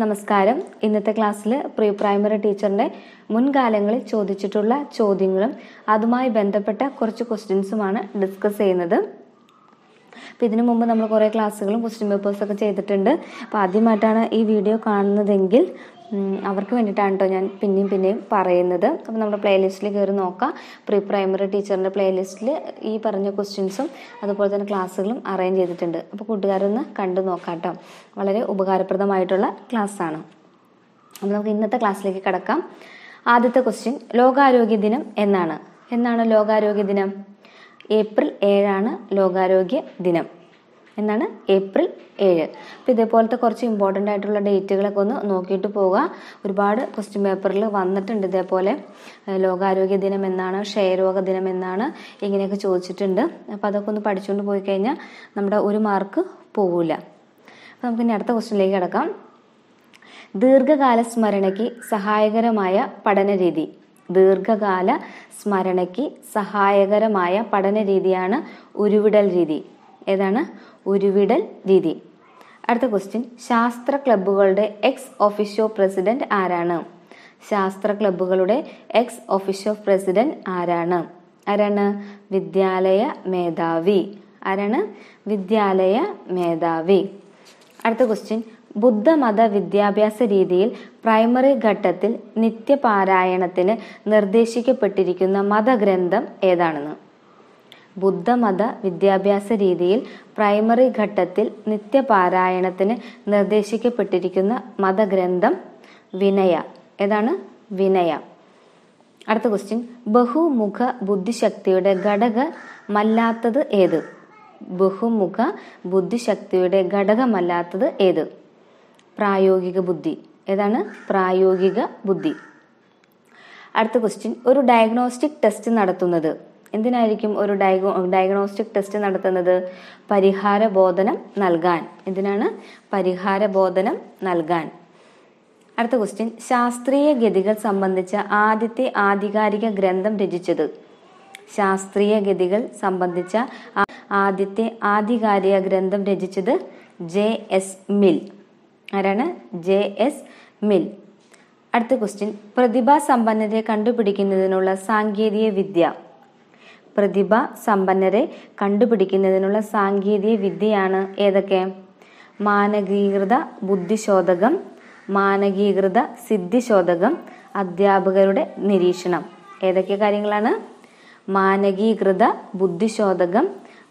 നമസ്കാരം ഇന്നത്തെ ക്ലാസ്സിൽ പ്രീ പ്രൈമറി ടീച്ചറിൻ്റെ മുൻകാലങ്ങളിൽ ചോദിച്ചിട്ടുള്ള ചോദ്യങ്ങളും അതുമായി ബന്ധപ്പെട്ട കുറച്ച് ക്വസ്റ്റ്യൻസുമാണ് ഡിസ്കസ് ചെയ്യുന്നത് അപ്പം ഇതിനു മുമ്പ് നമ്മൾ കുറേ ക്ലാസ്സുകളും ക്വസ്റ്റ്യൻ പേപ്പേഴ്സൊക്കെ ചെയ്തിട്ടുണ്ട് അപ്പോൾ ആദ്യമായിട്ടാണ് ഈ വീഡിയോ കാണുന്നതെങ്കിൽ അവർക്ക് വേണ്ടിയിട്ടാണ് കേട്ടോ ഞാൻ പിന്നെയും പിന്നെയും പറയുന്നത് അപ്പോൾ നമ്മുടെ പ്ലേലിസ്റ്റിൽ കയറി നോക്കാം പ്രീ പ്രൈമറി ടീച്ചറിൻ്റെ പ്ലേലിസ്റ്റിൽ ഈ പറഞ്ഞ ക്വസ്റ്റ്യൻസും അതുപോലെ തന്നെ ക്ലാസ്സുകളും അറേഞ്ച് ചെയ്തിട്ടുണ്ട് അപ്പോൾ കൂട്ടുകാരൊന്ന് കണ്ടു നോക്കാം കേട്ടോ വളരെ ഉപകാരപ്രദമായിട്ടുള്ള ക്ലാസ്സാണ് അപ്പോൾ നമുക്ക് ഇന്നത്തെ ക്ലാസ്സിലേക്ക് കിടക്കാം ആദ്യത്തെ ക്വസ്റ്റ്യൻ ലോകാരോഗ്യ ദിനം എന്നാണ് എന്നാണ് ലോകാരോഗ്യ ദിനം ഏപ്രിൽ ഏഴാണ് ലോകാരോഗ്യ ദിനം എന്നാണ് ഏപ്രിൽ ഏഴ് അപ്പം ഇതേപോലത്തെ കുറച്ച് ഇമ്പോർട്ടൻ്റ് ആയിട്ടുള്ള ഡേറ്റുകളൊക്കെ ഒന്ന് നോക്കിയിട്ട് പോവുക ഒരുപാട് ക്വസ്റ്റ്യൻ പേപ്പറിൽ വന്നിട്ടുണ്ട് ഇതേപോലെ ലോകാരോഗ്യ ദിനം എന്നാണ് ക്ഷയരോഗ ദിനം എന്നാണ് ഇങ്ങനെയൊക്കെ ചോദിച്ചിട്ടുണ്ട് അപ്പോൾ അതൊക്കെ ഒന്ന് പഠിച്ചുകൊണ്ട് പോയി കഴിഞ്ഞാൽ നമ്മുടെ ഒരു മാർക്ക് പോവില്ല അപ്പോൾ നമുക്ക് ഇനി അടുത്ത ക്വസ്റ്റ്യനിലേക്ക് കിടക്കാം ദീർഘകാല സ്മരണയ്ക്ക് സഹായകരമായ പഠനരീതി ദീർഘകാല സ്മരണയ്ക്ക് സഹായകരമായ പഠന രീതിയാണ് ഉരുവിടൽ രീതി ഏതാണ് ഉരുവിടൽ രീതി അടുത്ത ക്വസ്റ്റ്യൻ ശാസ്ത്ര ക്ലബ്ബുകളുടെ എക്സ് ഓഫീഷ്യോ പ്രസിഡന്റ് ആരാണ് ശാസ്ത്ര ക്ലബ്ബുകളുടെ എക്സ് ഓഫീഷ്യോ പ്രസിഡന്റ് ആരാണ് ആരാണ് വിദ്യാലയ മേധാവി ആരാണ് വിദ്യാലയ മേധാവി അടുത്ത ക്വസ്റ്റ്യൻ ബുദ്ധമത വിദ്യാഭ്യാസ രീതിയിൽ പ്രൈമറി ഘട്ടത്തിൽ നിത്യപാരായണത്തിന് നിർദ്ദേശിക്കപ്പെട്ടിരിക്കുന്ന മതഗ്രന്ഥം ഏതാണെന്ന് ബുദ്ധമത വിദ്യാഭ്യാസ രീതിയിൽ പ്രൈമറി ഘട്ടത്തിൽ നിത്യപാരായണത്തിന് നിർദ്ദേശിക്കപ്പെട്ടിരിക്കുന്ന മതഗ്രന്ഥം വിനയ ഏതാണ് വിനയ അടുത്ത ക്വസ്റ്റ്യൻ ബഹുമുഖ ബുദ്ധിശക്തിയുടെ ഘടകമല്ലാത്തത് ഏത് ബഹുമുഖ ബുദ്ധിശക്തിയുടെ ഘടകമല്ലാത്തത് ഏത് പ്രായോഗിക ബുദ്ധി ഏതാണ് പ്രായോഗിക ബുദ്ധി അടുത്ത ക്വസ്റ്റ്യൻ ഒരു ഡയഗ്നോസ്റ്റിക് ടെസ്റ്റ് നടത്തുന്നത് എന്തിനായിരിക്കും ഒരു ഡയഗോ ഡയഗ്നോസ്റ്റിക് ടെസ്റ്റ് നടത്തുന്നത് പരിഹാര ബോധനം നൽകാൻ എന്തിനാണ് പരിഹാര ബോധനം നൽകാൻ അടുത്ത ക്വസ്റ്റ്യൻ ശാസ്ത്രീയ ഗതികൾ സംബന്ധിച്ച ആദ്യത്തെ ആധികാരിക ഗ്രന്ഥം രചിച്ചത് ശാസ്ത്രീയ ഗതികൾ സംബന്ധിച്ച ആദ്യത്തെ ആധികാരിക ഗ്രന്ഥം രചിച്ചത് ജെ എസ് മിൽ ആരാണ് ജെ എസ് മിൽ അടുത്ത ക്വസ്റ്റ്യൻ സമ്പന്നതയെ കണ്ടുപിടിക്കുന്നതിനുള്ള സാങ്കേതിക വിദ്യ പ്രതിഭ സമ്പന്നരെ കണ്ടുപിടിക്കുന്നതിനുള്ള സാങ്കേതിക വിദ്യയാണ് ഏതൊക്കെ മാനകീകൃത ബുദ്ധിശോധകം മാനകീകൃത സിദ്ധിശോധകം അധ്യാപകരുടെ നിരീക്ഷണം ഏതൊക്കെ കാര്യങ്ങളാണ് മാനകീകൃത ബുദ്ധിശോധകം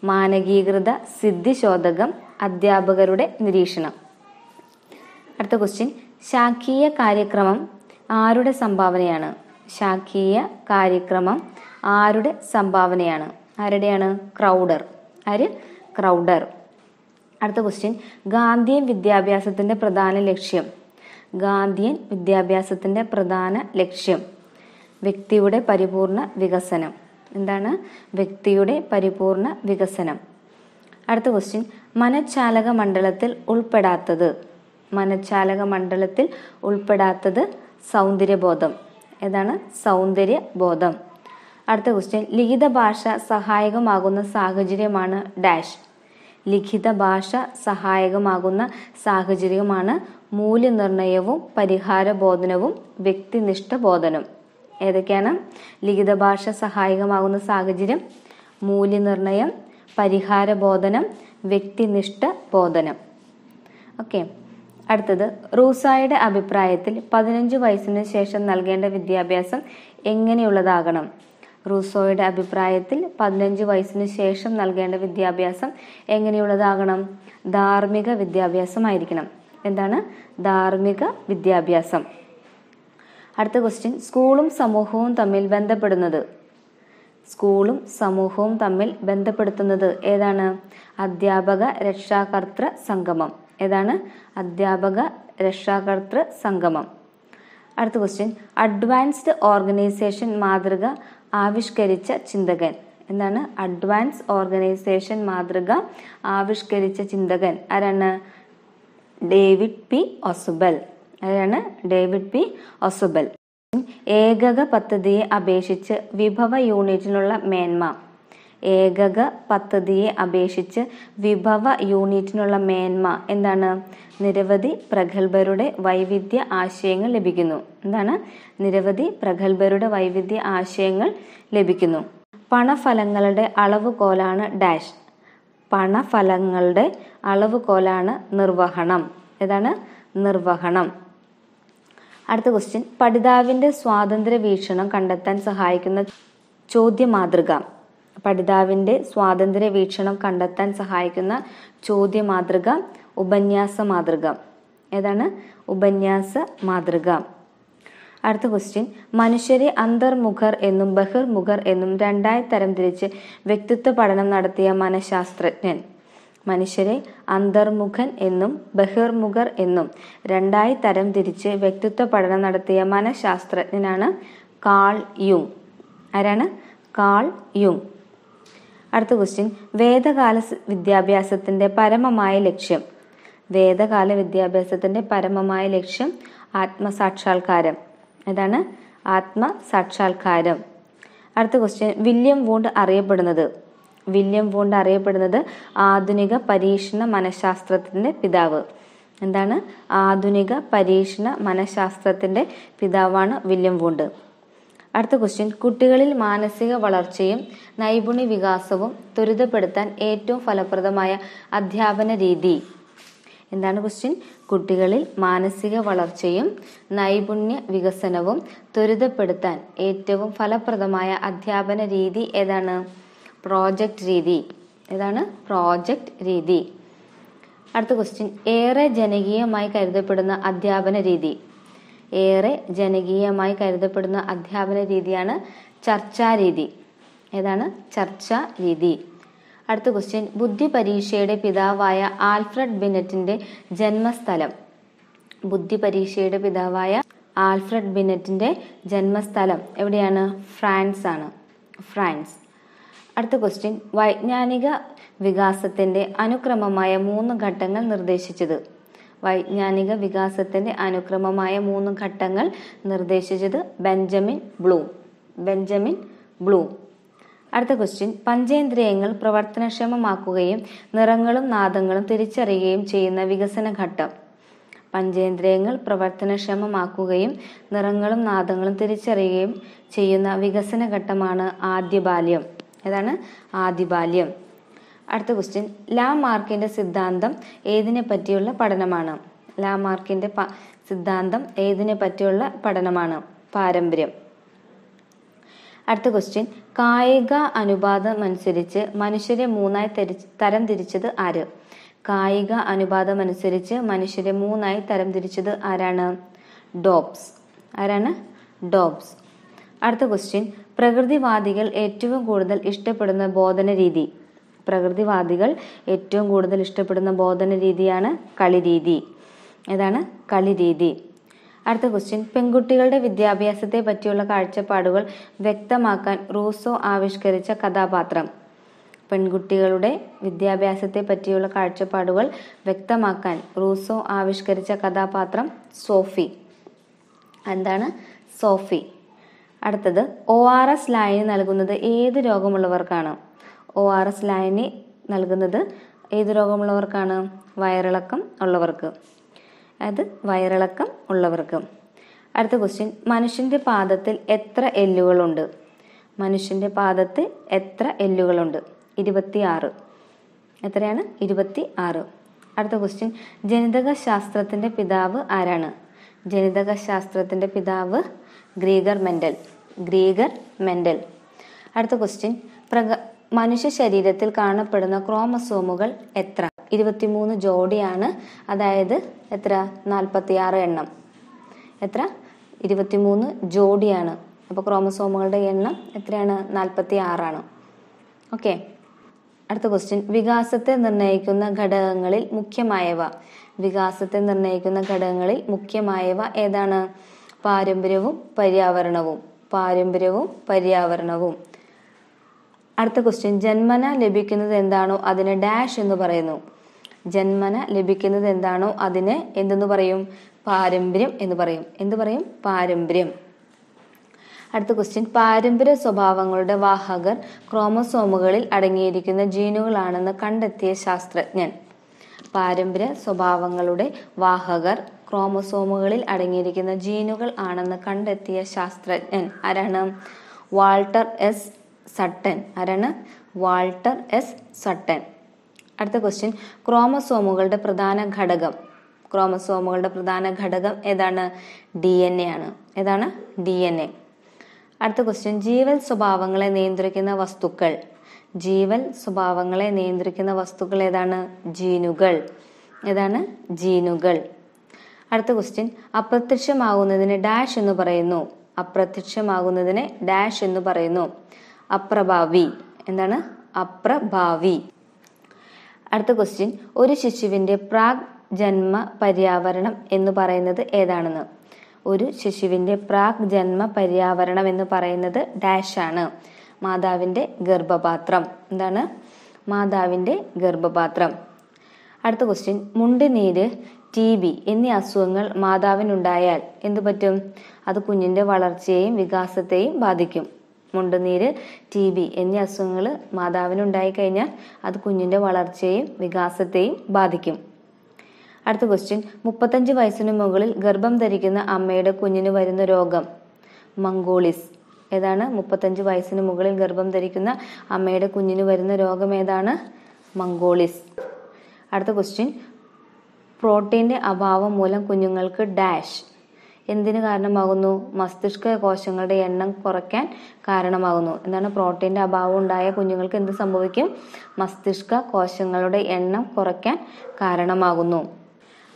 മാനകീകൃത സിദ്ധിശോധകം അധ്യാപകരുടെ നിരീക്ഷണം അടുത്ത ക്വസ്റ്റ്യൻ ശാഖീയ കാര്യക്രമം ആരുടെ സംഭാവനയാണ് ശാഖീയ കാര്യക്രമം ആരുടെ സംഭാവനയാണ് ആരുടെയാണ് ക്രൗഡർ ആര് ക്രൗഡർ അടുത്ത ക്വസ്റ്റ്യൻ ഗാന്ധിയൻ വിദ്യാഭ്യാസത്തിന്റെ പ്രധാന ലക്ഷ്യം ഗാന്ധിയൻ വിദ്യാഭ്യാസത്തിന്റെ പ്രധാന ലക്ഷ്യം വ്യക്തിയുടെ പരിപൂർണ വികസനം എന്താണ് വ്യക്തിയുടെ പരിപൂർണ വികസനം അടുത്ത ക്വസ്റ്റ്യൻ മനഃശാലക മണ്ഡലത്തിൽ ഉൾപ്പെടാത്തത് മനഃശാലക മണ്ഡലത്തിൽ ഉൾപ്പെടാത്തത് സൗന്ദര്യബോധം ഏതാണ് സൗന്ദര്യബോധം അടുത്ത ക്വസ്റ്റ്യൻ ലിഖിത ഭാഷ സഹായകമാകുന്ന സാഹചര്യമാണ് ഡാഷ് ലിഖിത ഭാഷ സഹായകമാകുന്ന സാഹചര്യമാണ് മൂല്യനിർണയവും പരിഹാര ബോധനവും വ്യക്തിനിഷ്ഠ ബോധനം ഏതൊക്കെയാണ് ലിഖിത ഭാഷ സഹായകമാകുന്ന സാഹചര്യം മൂല്യനിർണയം പരിഹാര ബോധനം വ്യക്തിനിഷ്ഠ ബോധനം ഓക്കെ അടുത്തത് റൂസായുടെ അഭിപ്രായത്തിൽ പതിനഞ്ച് വയസ്സിന് ശേഷം നൽകേണ്ട വിദ്യാഭ്യാസം എങ്ങനെയുള്ളതാകണം റൂസോയുടെ അഭിപ്രായത്തിൽ പതിനഞ്ച് വയസ്സിന് ശേഷം നൽകേണ്ട വിദ്യാഭ്യാസം എങ്ങനെയുള്ളതാകണം ധാർമ്മിക വിദ്യാഭ്യാസമായിരിക്കണം എന്താണ് ധാർമ്മിക വിദ്യാഭ്യാസം അടുത്ത ക്വസ്റ്റ്യൻ സ്കൂളും സമൂഹവും തമ്മിൽ ബന്ധപ്പെടുന്നത് സ്കൂളും സമൂഹവും തമ്മിൽ ബന്ധപ്പെടുത്തുന്നത് ഏതാണ് അധ്യാപക രക്ഷാകർത്തൃ സംഗമം ഏതാണ് അധ്യാപക രക്ഷാകർത്തൃ സംഗമം അടുത്ത ക്വസ്റ്റ്യൻ അഡ്വാൻസ്ഡ് ഓർഗനൈസേഷൻ മാതൃക ആവിഷ്കരിച്ച ചിന്തകൻ എന്താണ് അഡ്വാൻസ് ഓർഗനൈസേഷൻ മാതൃക ആവിഷ്കരിച്ച ചിന്തകൻ ആരാണ് ഡേവിഡ് പി ഒസുബൽ ആരാണ് ഡേവിഡ് പി ഒസുബൽ ഏകക പദ്ധതിയെ അപേക്ഷിച്ച് വിഭവ യൂണിറ്റിനുള്ള മേന്മ ഏകക പദ്ധതിയെ അപേക്ഷിച്ച് വിഭവ യൂണിറ്റിനുള്ള മേന്മ എന്താണ് നിരവധി പ്രഗത്ഭരുടെ വൈവിധ്യ ആശയങ്ങൾ ലഭിക്കുന്നു എന്താണ് നിരവധി പ്രഗത്ഭരുടെ വൈവിധ്യ ആശയങ്ങൾ ലഭിക്കുന്നു പണഫലങ്ങളുടെ അളവുകോലാണ് ഡാഷ് പണഫലങ്ങളുടെ അളവുകോലാണ് നിർവഹണം ഏതാണ് നിർവഹണം അടുത്ത ക്വസ്റ്റ്യൻ പഠിതാവിന്റെ സ്വാതന്ത്ര്യ വീക്ഷണം കണ്ടെത്താൻ സഹായിക്കുന്ന ചോദ്യ മാതൃക പഠിതാവിന്റെ സ്വാതന്ത്ര്യ വീക്ഷണം കണ്ടെത്താൻ സഹായിക്കുന്ന ചോദ്യ മാതൃക ഉപന്യാസ മാതൃക ഏതാണ് ഉപന്യാസ മാതൃക അടുത്ത ക്വസ്റ്റ്യൻ മനുഷ്യരെ അന്തർമുഖർ എന്നും ബഹിർമുഖർ എന്നും രണ്ടായി തരം തിരിച്ച് വ്യക്തിത്വ പഠനം നടത്തിയ മനഃശാസ്ത്രജ്ഞൻ മനുഷ്യരെ അന്തർമുഖൻ എന്നും ബഹിർമുഖർ എന്നും രണ്ടായി തരം തിരിച്ച് വ്യക്തിത്വ പഠനം നടത്തിയ മനഃശാസ്ത്രജ്ഞനാണ് കാൾ യുങ് ആരാണ് കാൾ യുങ് അടുത്ത ക്വസ്റ്റ്യൻ വേദകാല വിദ്യാഭ്യാസത്തിന്റെ പരമമായ ലക്ഷ്യം വേദകാല വിദ്യാഭ്യാസത്തിന്റെ പരമമായ ലക്ഷ്യം ആത്മസാക്ഷാത്കാരം ഇതാണ് ആത്മസാക്ഷാത്കാരം അടുത്ത ക്വസ്റ്റ്യൻ വില്യം വോണ്ട് അറിയപ്പെടുന്നത് വില്യം വോണ്ട് അറിയപ്പെടുന്നത് ആധുനിക പരീക്ഷണ മനഃശാസ്ത്രത്തിന്റെ പിതാവ് എന്താണ് ആധുനിക പരീക്ഷണ മനഃശാസ്ത്രത്തിന്റെ പിതാവാണ് വില്യം വോണ്ട് അടുത്ത ക്വസ്റ്റ്യൻ കുട്ടികളിൽ മാനസിക വളർച്ചയും നൈപുണ്യ വികാസവും ത്വരിതപ്പെടുത്താൻ ഏറ്റവും ഫലപ്രദമായ അധ്യാപന രീതി എന്താണ് ക്വസ്റ്റ്യൻ കുട്ടികളിൽ മാനസിക വളർച്ചയും നൈപുണ്യ വികസനവും ത്വരിതപ്പെടുത്താൻ ഏറ്റവും ഫലപ്രദമായ അധ്യാപന രീതി ഏതാണ് പ്രോജക്റ്റ് രീതി ഏതാണ് പ്രോജക്റ്റ് രീതി അടുത്ത ക്വസ്റ്റ്യൻ ഏറെ ജനകീയമായി കരുതപ്പെടുന്ന അധ്യാപന രീതി ഏറെ ജനകീയമായി കരുതപ്പെടുന്ന അധ്യാപന രീതിയാണ് ചർച്ചാ രീതി ഏതാണ് ചർച്ചാ രീതി അടുത്ത ക്വസ്റ്റ്യൻ ബുദ്ധി പരീക്ഷയുടെ പിതാവായ ആൽഫ്രഡ് ബിനറ്റിന്റെ ജന്മസ്ഥലം ബുദ്ധി പരീക്ഷയുടെ പിതാവായ ആൽഫ്രഡ് ബിനറ്റിന്റെ ജന്മസ്ഥലം എവിടെയാണ് ഫ്രാൻസ് ആണ് ഫ്രാൻസ് അടുത്ത ക്വസ്റ്റ്യൻ വൈജ്ഞാനിക വികാസത്തിന്റെ അനുക്രമമായ മൂന്ന് ഘട്ടങ്ങൾ നിർദ്ദേശിച്ചത് വൈജ്ഞാനിക വികാസത്തിന്റെ അനുക്രമമായ മൂന്ന് ഘട്ടങ്ങൾ നിർദ്ദേശിച്ചത് ബെഞ്ചമിൻ ബ്ലൂം ബെഞ്ചമിൻ ബ്ലൂം അടുത്ത ക്വസ്റ്റ്യൻ പഞ്ചേന്ദ്രിയങ്ങൾ പ്രവർത്തനക്ഷമമാക്കുകയും നിറങ്ങളും നാദങ്ങളും തിരിച്ചറിയുകയും ചെയ്യുന്ന വികസന ഘട്ടം പഞ്ചേന്ദ്രിയങ്ങൾ പ്രവർത്തനക്ഷമമാക്കുകയും നിറങ്ങളും നാദങ്ങളും തിരിച്ചറിയുകയും ചെയ്യുന്ന വികസന ഘട്ടമാണ് ആദ്യ ബാല്യം ഏതാണ് ആദ്യ ബാല്യം അടുത്ത ക്വസ്റ്റ്യൻ ലാമാർക്കിന്റെ സിദ്ധാന്തം ഏതിനെ പറ്റിയുള്ള പഠനമാണ് ലാമാർക്കിന്റെ സിദ്ധാന്തം ഏതിനെ പറ്റിയുള്ള പഠനമാണ് പാരമ്പര്യം അടുത്ത ക്വസ്റ്റ്യൻ കായിക അനുപാതം അനുസരിച്ച് മനുഷ്യരെ മൂന്നായി തരം തിരിച്ചത് ആര് കായിക അനുപാതം അനുസരിച്ച് മനുഷ്യരെ മൂന്നായി തരം തിരിച്ചത് ആരാണ് ഡോബ്സ് ആരാണ് ഡോബ്സ് അടുത്ത ക്വസ്റ്റ്യൻ പ്രകൃതിവാദികൾ ഏറ്റവും കൂടുതൽ ഇഷ്ടപ്പെടുന്ന ബോധന രീതി പ്രകൃതിവാദികൾ ഏറ്റവും കൂടുതൽ ഇഷ്ടപ്പെടുന്ന ബോധന രീതിയാണ് കളിരീതി ഏതാണ് കളിരീതി അടുത്ത ക്വസ്റ്റ്യൻ പെൺകുട്ടികളുടെ വിദ്യാഭ്യാസത്തെ പറ്റിയുള്ള കാഴ്ചപ്പാടുകൾ വ്യക്തമാക്കാൻ റൂസോ ആവിഷ്കരിച്ച കഥാപാത്രം പെൺകുട്ടികളുടെ വിദ്യാഭ്യാസത്തെ പറ്റിയുള്ള കാഴ്ചപ്പാടുകൾ വ്യക്തമാക്കാൻ റൂസോ ആവിഷ്കരിച്ച കഥാപാത്രം സോഫി എന്താണ് സോഫി അടുത്തത് ഒ ആർ എസ് ലായനി നൽകുന്നത് ഏത് രോഗമുള്ളവർക്കാണ് ഒ ആർ എസ് ലായനി നൽകുന്നത് ഏത് രോഗമുള്ളവർക്കാണ് വയറിളക്കം ഉള്ളവർക്ക് അത് വയറിളക്കം ഉള്ളവർക്കും അടുത്ത ക്വസ്റ്റ്യൻ മനുഷ്യന്റെ പാദത്തിൽ എത്ര എല്ലുകളുണ്ട് മനുഷ്യന്റെ പാദത്തിൽ എത്ര എല്ലുകളുണ്ട് ഇരുപത്തി ആറ് എത്രയാണ് ഇരുപത്തി ആറ് അടുത്ത ക്വസ്റ്റ്യൻ ജനിതക ശാസ്ത്രത്തിന്റെ പിതാവ് ആരാണ് ജനിതക ശാസ്ത്രത്തിന്റെ പിതാവ് ഗ്രീഗർ മെന്റൽ ഗ്രീഗർ മെന്റൽ അടുത്ത ക്വസ്റ്റ്യൻ പ്രക മനുഷ്യ ശരീരത്തിൽ കാണപ്പെടുന്ന ക്രോമസോമുകൾ എത്ര ഇരുപത്തിമൂന്ന് ജോഡിയാണ് അതായത് എത്ര ആറ് എണ്ണം എത്ര ഇരുപത്തിമൂന്ന് ജോഡിയാണ് അപ്പോൾ ക്രോമസോമുകളുടെ എണ്ണം എത്രയാണ് നാൽപ്പത്തി ആറാണ് ഓക്കെ അടുത്ത ക്വസ്റ്റ്യൻ വികാസത്തെ നിർണ്ണയിക്കുന്ന ഘടകങ്ങളിൽ മുഖ്യമായവ വികാസത്തെ നിർണ്ണയിക്കുന്ന ഘടകങ്ങളിൽ മുഖ്യമായവ ഏതാണ് പാരമ്പര്യവും പര്യാവരണവും പാരമ്പര്യവും പര്യാവരണവും അടുത്ത ക്വസ്റ്റ്യൻ ജന്മന ലഭിക്കുന്നത് എന്താണോ അതിനെ ഡാഷ് എന്ന് പറയുന്നു ജന്മന ലഭിക്കുന്നത് എന്താണോ അതിന് എന്തെന്ന് പറയും പാരമ്പര്യം എന്ന് പറയും എന്ത് പറയും പാരമ്പര്യം അടുത്ത ക്വസ്റ്റ്യൻ പാരമ്പര്യ സ്വഭാവങ്ങളുടെ വാഹകർ ക്രോമസോമുകളിൽ അടങ്ങിയിരിക്കുന്ന ജീനുകളാണെന്ന് കണ്ടെത്തിയ ശാസ്ത്രജ്ഞൻ പാരമ്പര്യ സ്വഭാവങ്ങളുടെ വാഹകർ ക്രോമസോമുകളിൽ അടങ്ങിയിരിക്കുന്ന ജീനുകൾ ആണെന്ന് കണ്ടെത്തിയ ശാസ്ത്രജ്ഞൻ ആരാണ് വാൾട്ടർ എസ് സട്ടൻ ആരാണ് വാൾട്ടർ എസ് സട്ടൻ അടുത്ത ക്വസ്റ്റ്യൻ ക്രോമസോമുകളുടെ പ്രധാന ഘടകം ക്രോമസോമുകളുടെ പ്രധാന ഘടകം ഏതാണ് ഡി എൻ എ ആണ് ഏതാണ് ഡി എൻ എ അടുത്ത ക്വസ്റ്റ്യൻ ജീവൽ സ്വഭാവങ്ങളെ നിയന്ത്രിക്കുന്ന വസ്തുക്കൾ ജീവൽ സ്വഭാവങ്ങളെ നിയന്ത്രിക്കുന്ന വസ്തുക്കൾ ഏതാണ് ജീനുകൾ ഏതാണ് ജീനുകൾ അടുത്ത ക്വസ്റ്റ്യൻ അപ്രത്യക്ഷമാകുന്നതിന് ഡാഷ് എന്ന് പറയുന്നു അപ്രത്യക്ഷമാകുന്നതിന് ഡാഷ് എന്ന് പറയുന്നു അപ്രഭാവി എന്താണ് അപ്രഭാവി അടുത്ത ക്വസ്റ്റ്യൻ ഒരു ശിശുവിന്റെ പ്രാഗ് ജന്മ പര്യാവരണം എന്ന് പറയുന്നത് ഏതാണെന്ന് ഒരു ശിശുവിന്റെ പ്രാഗ് ജന്മ പര്യാവരണം എന്ന് പറയുന്നത് ഡാഷ് ആണ് മാതാവിന്റെ ഗർഭപാത്രം എന്താണ് മാതാവിന്റെ ഗർഭപാത്രം അടുത്ത ക്വസ്റ്റ്യൻ മുണ്ടുനീര് ടി ബി എന്നീ അസുഖങ്ങൾ മാതാവിനുണ്ടായാൽ എന്തു പറ്റും അത് കുഞ്ഞിന്റെ വളർച്ചയെയും വികാസത്തെയും ബാധിക്കും മുണ്ടുനീര് ടി ബി എന്നീ അസുഖങ്ങൾ കഴിഞ്ഞാൽ അത് കുഞ്ഞിൻ്റെ വളർച്ചയെയും വികാസത്തെയും ബാധിക്കും അടുത്ത ക്വസ്റ്റ്യൻ മുപ്പത്തഞ്ച് വയസ്സിന് മുകളിൽ ഗർഭം ധരിക്കുന്ന അമ്മയുടെ കുഞ്ഞിന് വരുന്ന രോഗം മംഗോളിസ് ഏതാണ് മുപ്പത്തഞ്ച് വയസ്സിന് മുകളിൽ ഗർഭം ധരിക്കുന്ന അമ്മയുടെ കുഞ്ഞിന് വരുന്ന രോഗം ഏതാണ് മംഗോളിസ് അടുത്ത ക്വസ്റ്റ്യൻ പ്രോട്ടീൻ്റെ അഭാവം മൂലം കുഞ്ഞുങ്ങൾക്ക് ഡാഷ് എന്തിനു കാരണമാകുന്നു മസ്തിഷ്ക കോശങ്ങളുടെ എണ്ണം കുറയ്ക്കാൻ കാരണമാകുന്നു എന്താണ് പ്രോട്ടീൻ്റെ അഭാവം ഉണ്ടായ കുഞ്ഞുങ്ങൾക്ക് എന്ത് സംഭവിക്കും മസ്തിഷ്ക കോശങ്ങളുടെ എണ്ണം കുറയ്ക്കാൻ കാരണമാകുന്നു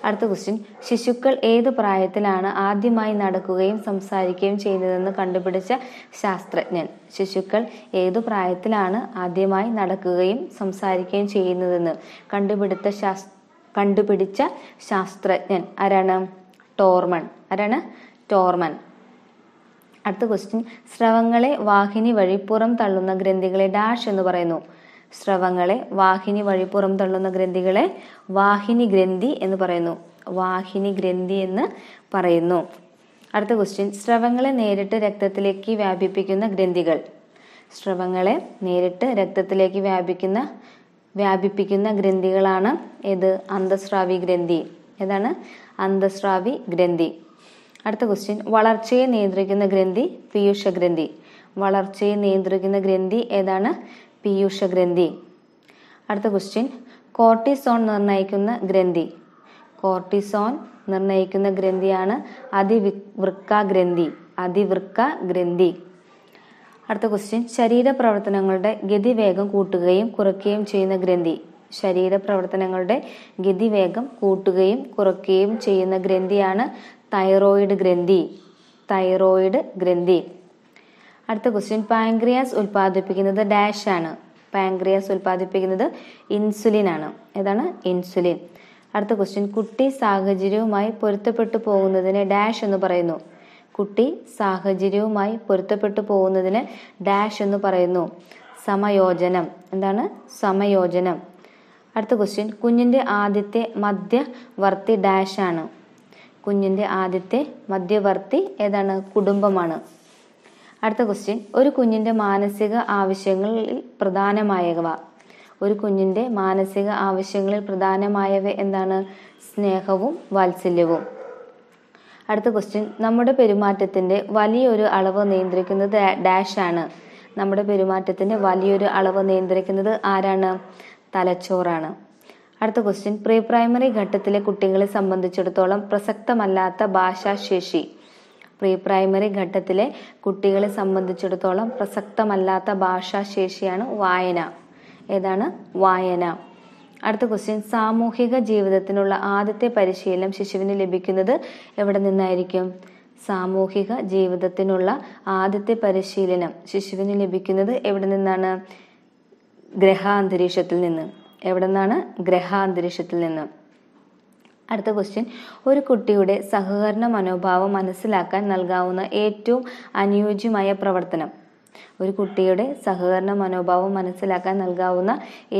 അടുത്ത ക്വസ്റ്റ്യൻ ശിശുക്കൾ ഏത് പ്രായത്തിലാണ് ആദ്യമായി നടക്കുകയും സംസാരിക്കുകയും ചെയ്യുന്നതെന്ന് കണ്ടുപിടിച്ച ശാസ്ത്രജ്ഞൻ ശിശുക്കൾ ഏതു പ്രായത്തിലാണ് ആദ്യമായി നടക്കുകയും സംസാരിക്കുകയും ചെയ്യുന്നതെന്ന് കണ്ടുപിടുത്ത ശാസ് കണ്ടുപിടിച്ച ശാസ്ത്രജ്ഞൻ ആരാണ് ടോർമൺ ആരാണ് ടോർമൻ അടുത്ത ക്വസ്റ്റ്യൻ സ്രവങ്ങളെ വാഹിനി വഴി പുറം തള്ളുന്ന ഗ്രന്ഥികളെ ഡാഷ് എന്ന് പറയുന്നു സ്രവങ്ങളെ വാഹിനി വഴി പുറം തള്ളുന്ന ഗ്രന്ഥികളെ വാഹിനി ഗ്രന്ഥി എന്ന് പറയുന്നു വാഹിനി ഗ്രന്ഥി എന്ന് പറയുന്നു അടുത്ത ക്വസ്റ്റ്യൻ സ്രവങ്ങളെ നേരിട്ട് രക്തത്തിലേക്ക് വ്യാപിപ്പിക്കുന്ന ഗ്രന്ഥികൾ സ്രവങ്ങളെ നേരിട്ട് രക്തത്തിലേക്ക് വ്യാപിക്കുന്ന വ്യാപിപ്പിക്കുന്ന ഗ്രന്ഥികളാണ് ഏത് അന്തസ്രാവി ഗ്രന്ഥി ഏതാണ് അന്തസ്രാവി ഗ്രന്ഥി അടുത്ത ക്വസ്റ്റ്യൻ വളർച്ചയെ നിയന്ത്രിക്കുന്ന ഗ്രന്ഥി പീയുഷ ഗ്രന്ഥി വളർച്ചയെ നിയന്ത്രിക്കുന്ന ഗ്രന്ഥി ഏതാണ് പീയുഷ ഗ്രന്ഥി അടുത്ത ക്വസ്റ്റ്യൻ കോർട്ടിസോൺ നിർണ്ണയിക്കുന്ന ഗ്രന്ഥി കോർട്ടിസോൺ നിർണ്ണയിക്കുന്ന ഗ്രന്ഥിയാണ് വൃക്ക ഗ്രന്ഥി അതിവൃക്ക ഗ്രന്ഥി അടുത്ത ക്വസ്റ്റ്യൻ ശരീര പ്രവർത്തനങ്ങളുടെ ഗതിവേഗം കൂട്ടുകയും കുറയ്ക്കുകയും ചെയ്യുന്ന ഗ്രന്ഥി ശരീര പ്രവർത്തനങ്ങളുടെ ഗതിവേഗം കൂട്ടുകയും കുറയ്ക്കുകയും ചെയ്യുന്ന ഗ്രന്ഥിയാണ് തൈറോയിഡ് ഗ്രന്ഥി തൈറോയിഡ് ഗ്രന്ഥി അടുത്ത ക്വസ്റ്റ്യൻ പാൻക്രിയാസ് ഉൽപ്പാദിപ്പിക്കുന്നത് ഡാഷ് ആണ് പാൻക്രിയാസ് ഉൽപ്പാദിപ്പിക്കുന്നത് ഇൻസുലിൻ ആണ് ഏതാണ് ഇൻസുലിൻ അടുത്ത ക്വസ്റ്റ്യൻ കുട്ടി സാഹചര്യവുമായി പൊരുത്തപ്പെട്ടു പോകുന്നതിനെ ഡാഷ് എന്ന് പറയുന്നു കുട്ടി സാഹചര്യവുമായി പൊരുത്തപ്പെട്ടു പോകുന്നതിന് ഡാഷ് എന്ന് പറയുന്നു സമയോജനം എന്താണ് സമയോജനം അടുത്ത ക്വസ്റ്റ്യൻ കുഞ്ഞിൻ്റെ ആദ്യത്തെ മധ്യവർത്തി ഡാഷ് ആണ് കുഞ്ഞിൻ്റെ ആദ്യത്തെ മധ്യവർത്തി ഏതാണ് കുടുംബമാണ് അടുത്ത ക്വസ്റ്റ്യൻ ഒരു കുഞ്ഞിൻ്റെ മാനസിക ആവശ്യങ്ങളിൽ പ്രധാനമായവ ഒരു കുഞ്ഞിൻ്റെ മാനസിക ആവശ്യങ്ങളിൽ പ്രധാനമായവ എന്താണ് സ്നേഹവും വാത്സല്യവും അടുത്ത ക്വസ്റ്റ്യൻ നമ്മുടെ പെരുമാറ്റത്തിൻ്റെ വലിയൊരു അളവ് നിയന്ത്രിക്കുന്നത് ഡാഷ് ആണ് നമ്മുടെ പെരുമാറ്റത്തിൻ്റെ വലിയൊരു അളവ് നിയന്ത്രിക്കുന്നത് ആരാണ് തലച്ചോറാണ് അടുത്ത ക്വസ്റ്റ്യൻ പ്രീ പ്രൈമറി ഘട്ടത്തിലെ കുട്ടികളെ സംബന്ധിച്ചിടത്തോളം പ്രസക്തമല്ലാത്ത ഭാഷാശേഷി പ്രീ പ്രൈമറി ഘട്ടത്തിലെ കുട്ടികളെ സംബന്ധിച്ചിടത്തോളം പ്രസക്തമല്ലാത്ത ഭാഷാശേഷിയാണ് വായന ഏതാണ് വായന അടുത്ത ക്വസ്റ്റ്യൻ സാമൂഹിക ജീവിതത്തിനുള്ള ആദ്യത്തെ പരിശീലനം ശിശുവിന് ലഭിക്കുന്നത് എവിടെ നിന്നായിരിക്കും സാമൂഹിക ജീവിതത്തിനുള്ള ആദ്യത്തെ പരിശീലനം ശിശുവിന് ലഭിക്കുന്നത് എവിടെ നിന്നാണ് ഗ്രഹാന്തരീക്ഷത്തിൽ നിന്ന് എവിടെ നിന്നാണ് ഗ്രഹാന്തരീക്ഷത്തിൽ നിന്ന് അടുത്ത ക്വസ്റ്റ്യൻ ഒരു കുട്ടിയുടെ സഹകരണ മനോഭാവം മനസ്സിലാക്കാൻ നൽകാവുന്ന ഏറ്റവും അനുയോജ്യമായ പ്രവർത്തനം ഒരു കുട്ടിയുടെ സഹകരണ മനോഭാവം മനസ്സിലാക്കാൻ നൽകാവുന്ന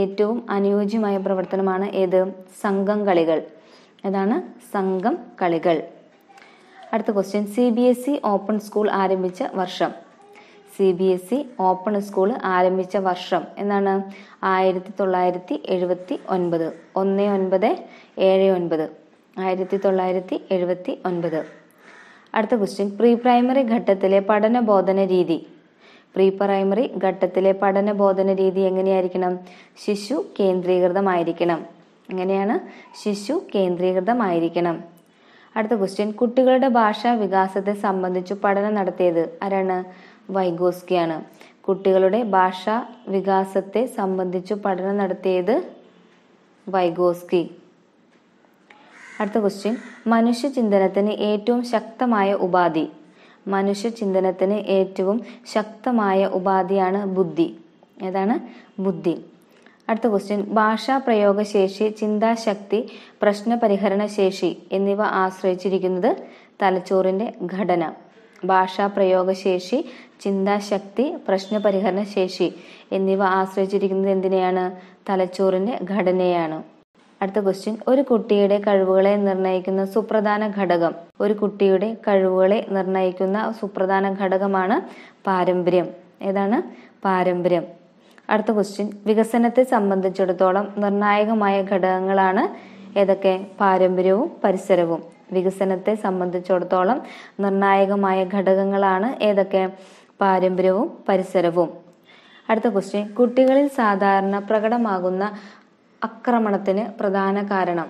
ഏറ്റവും അനുയോജ്യമായ പ്രവർത്തനമാണ് ഏത് സംഘം കളികൾ അതാണ് സംഘം കളികൾ അടുത്ത question C B S E open school ആരംഭിച്ച വർഷം C B S E open school ആരംഭിച്ച വർഷം എന്നാണ് ആയിരത്തി തൊള്ളായിരത്തി എഴുപത്തി ഒൻപത് ഒന്ന് ഒൻപത് ഏഴ് ഒൻപത് ആയിരത്തി തൊള്ളായിരത്തി എഴുപത്തി ഒൻപത് അടുത്ത ക്വസ്റ്റ്യൻ പ്രീ പ്രൈമറി ഘട്ടത്തിലെ പഠന ബോധന രീതി പ്രീ പ്രൈമറി ഘട്ടത്തിലെ പഠന ബോധന രീതി എങ്ങനെയായിരിക്കണം ശിശു കേന്ദ്രീകൃതമായിരിക്കണം എങ്ങനെയാണ് ശിശു കേന്ദ്രീകൃതമായിരിക്കണം അടുത്ത ക്വസ്റ്റ്യൻ കുട്ടികളുടെ ഭാഷാ വികാസത്തെ സംബന്ധിച്ചു പഠനം നടത്തിയത് ആരാണ് വൈഗോസ്കിയാണ് കുട്ടികളുടെ ഭാഷാ വികാസത്തെ സംബന്ധിച്ചു പഠനം നടത്തിയത് വൈഗോസ്കി അടുത്ത ക്വസ്റ്റ്യൻ മനുഷ്യ ചിന്തനത്തിന് ഏറ്റവും ശക്തമായ ഉപാധി മനുഷ്യ ചിന്തനത്തിന് ഏറ്റവും ശക്തമായ ഉപാധിയാണ് ബുദ്ധി ഏതാണ് ബുദ്ധി അടുത്ത ക്വസ്റ്റ്യൻ ഭാഷാ പ്രയോഗശേഷി ചിന്താശക്തി പരിഹരണ ശേഷി എന്നിവ ആശ്രയിച്ചിരിക്കുന്നത് തലച്ചോറിന്റെ ഘടന ഭാഷാ പ്രയോഗശേഷി ചിന്താശക്തി പ്രശ്നപരിഹരണ ശേഷി എന്നിവ ആശ്രയിച്ചിരിക്കുന്നത് എന്തിനെയാണ് തലച്ചോറിന്റെ ഘടനയാണ് അടുത്ത ക്വസ്റ്റ്യൻ ഒരു കുട്ടിയുടെ കഴിവുകളെ നിർണ്ണയിക്കുന്ന സുപ്രധാന ഘടകം ഒരു കുട്ടിയുടെ കഴിവുകളെ നിർണ്ണയിക്കുന്ന സുപ്രധാന ഘടകമാണ് പാരമ്പര്യം ഏതാണ് പാരമ്പര്യം അടുത്ത ക്വസ്റ്റ്യൻ വികസനത്തെ സംബന്ധിച്ചിടത്തോളം നിർണായകമായ ഘടകങ്ങളാണ് ഏതൊക്കെ പാരമ്പര്യവും പരിസരവും വികസനത്തെ സംബന്ധിച്ചിടത്തോളം നിർണായകമായ ഘടകങ്ങളാണ് ഏതൊക്കെ പാരമ്പര്യവും പരിസരവും അടുത്ത ക്വസ്റ്റ്യൻ കുട്ടികളിൽ സാധാരണ പ്രകടമാകുന്ന അക്രമണത്തിന് പ്രധാന കാരണം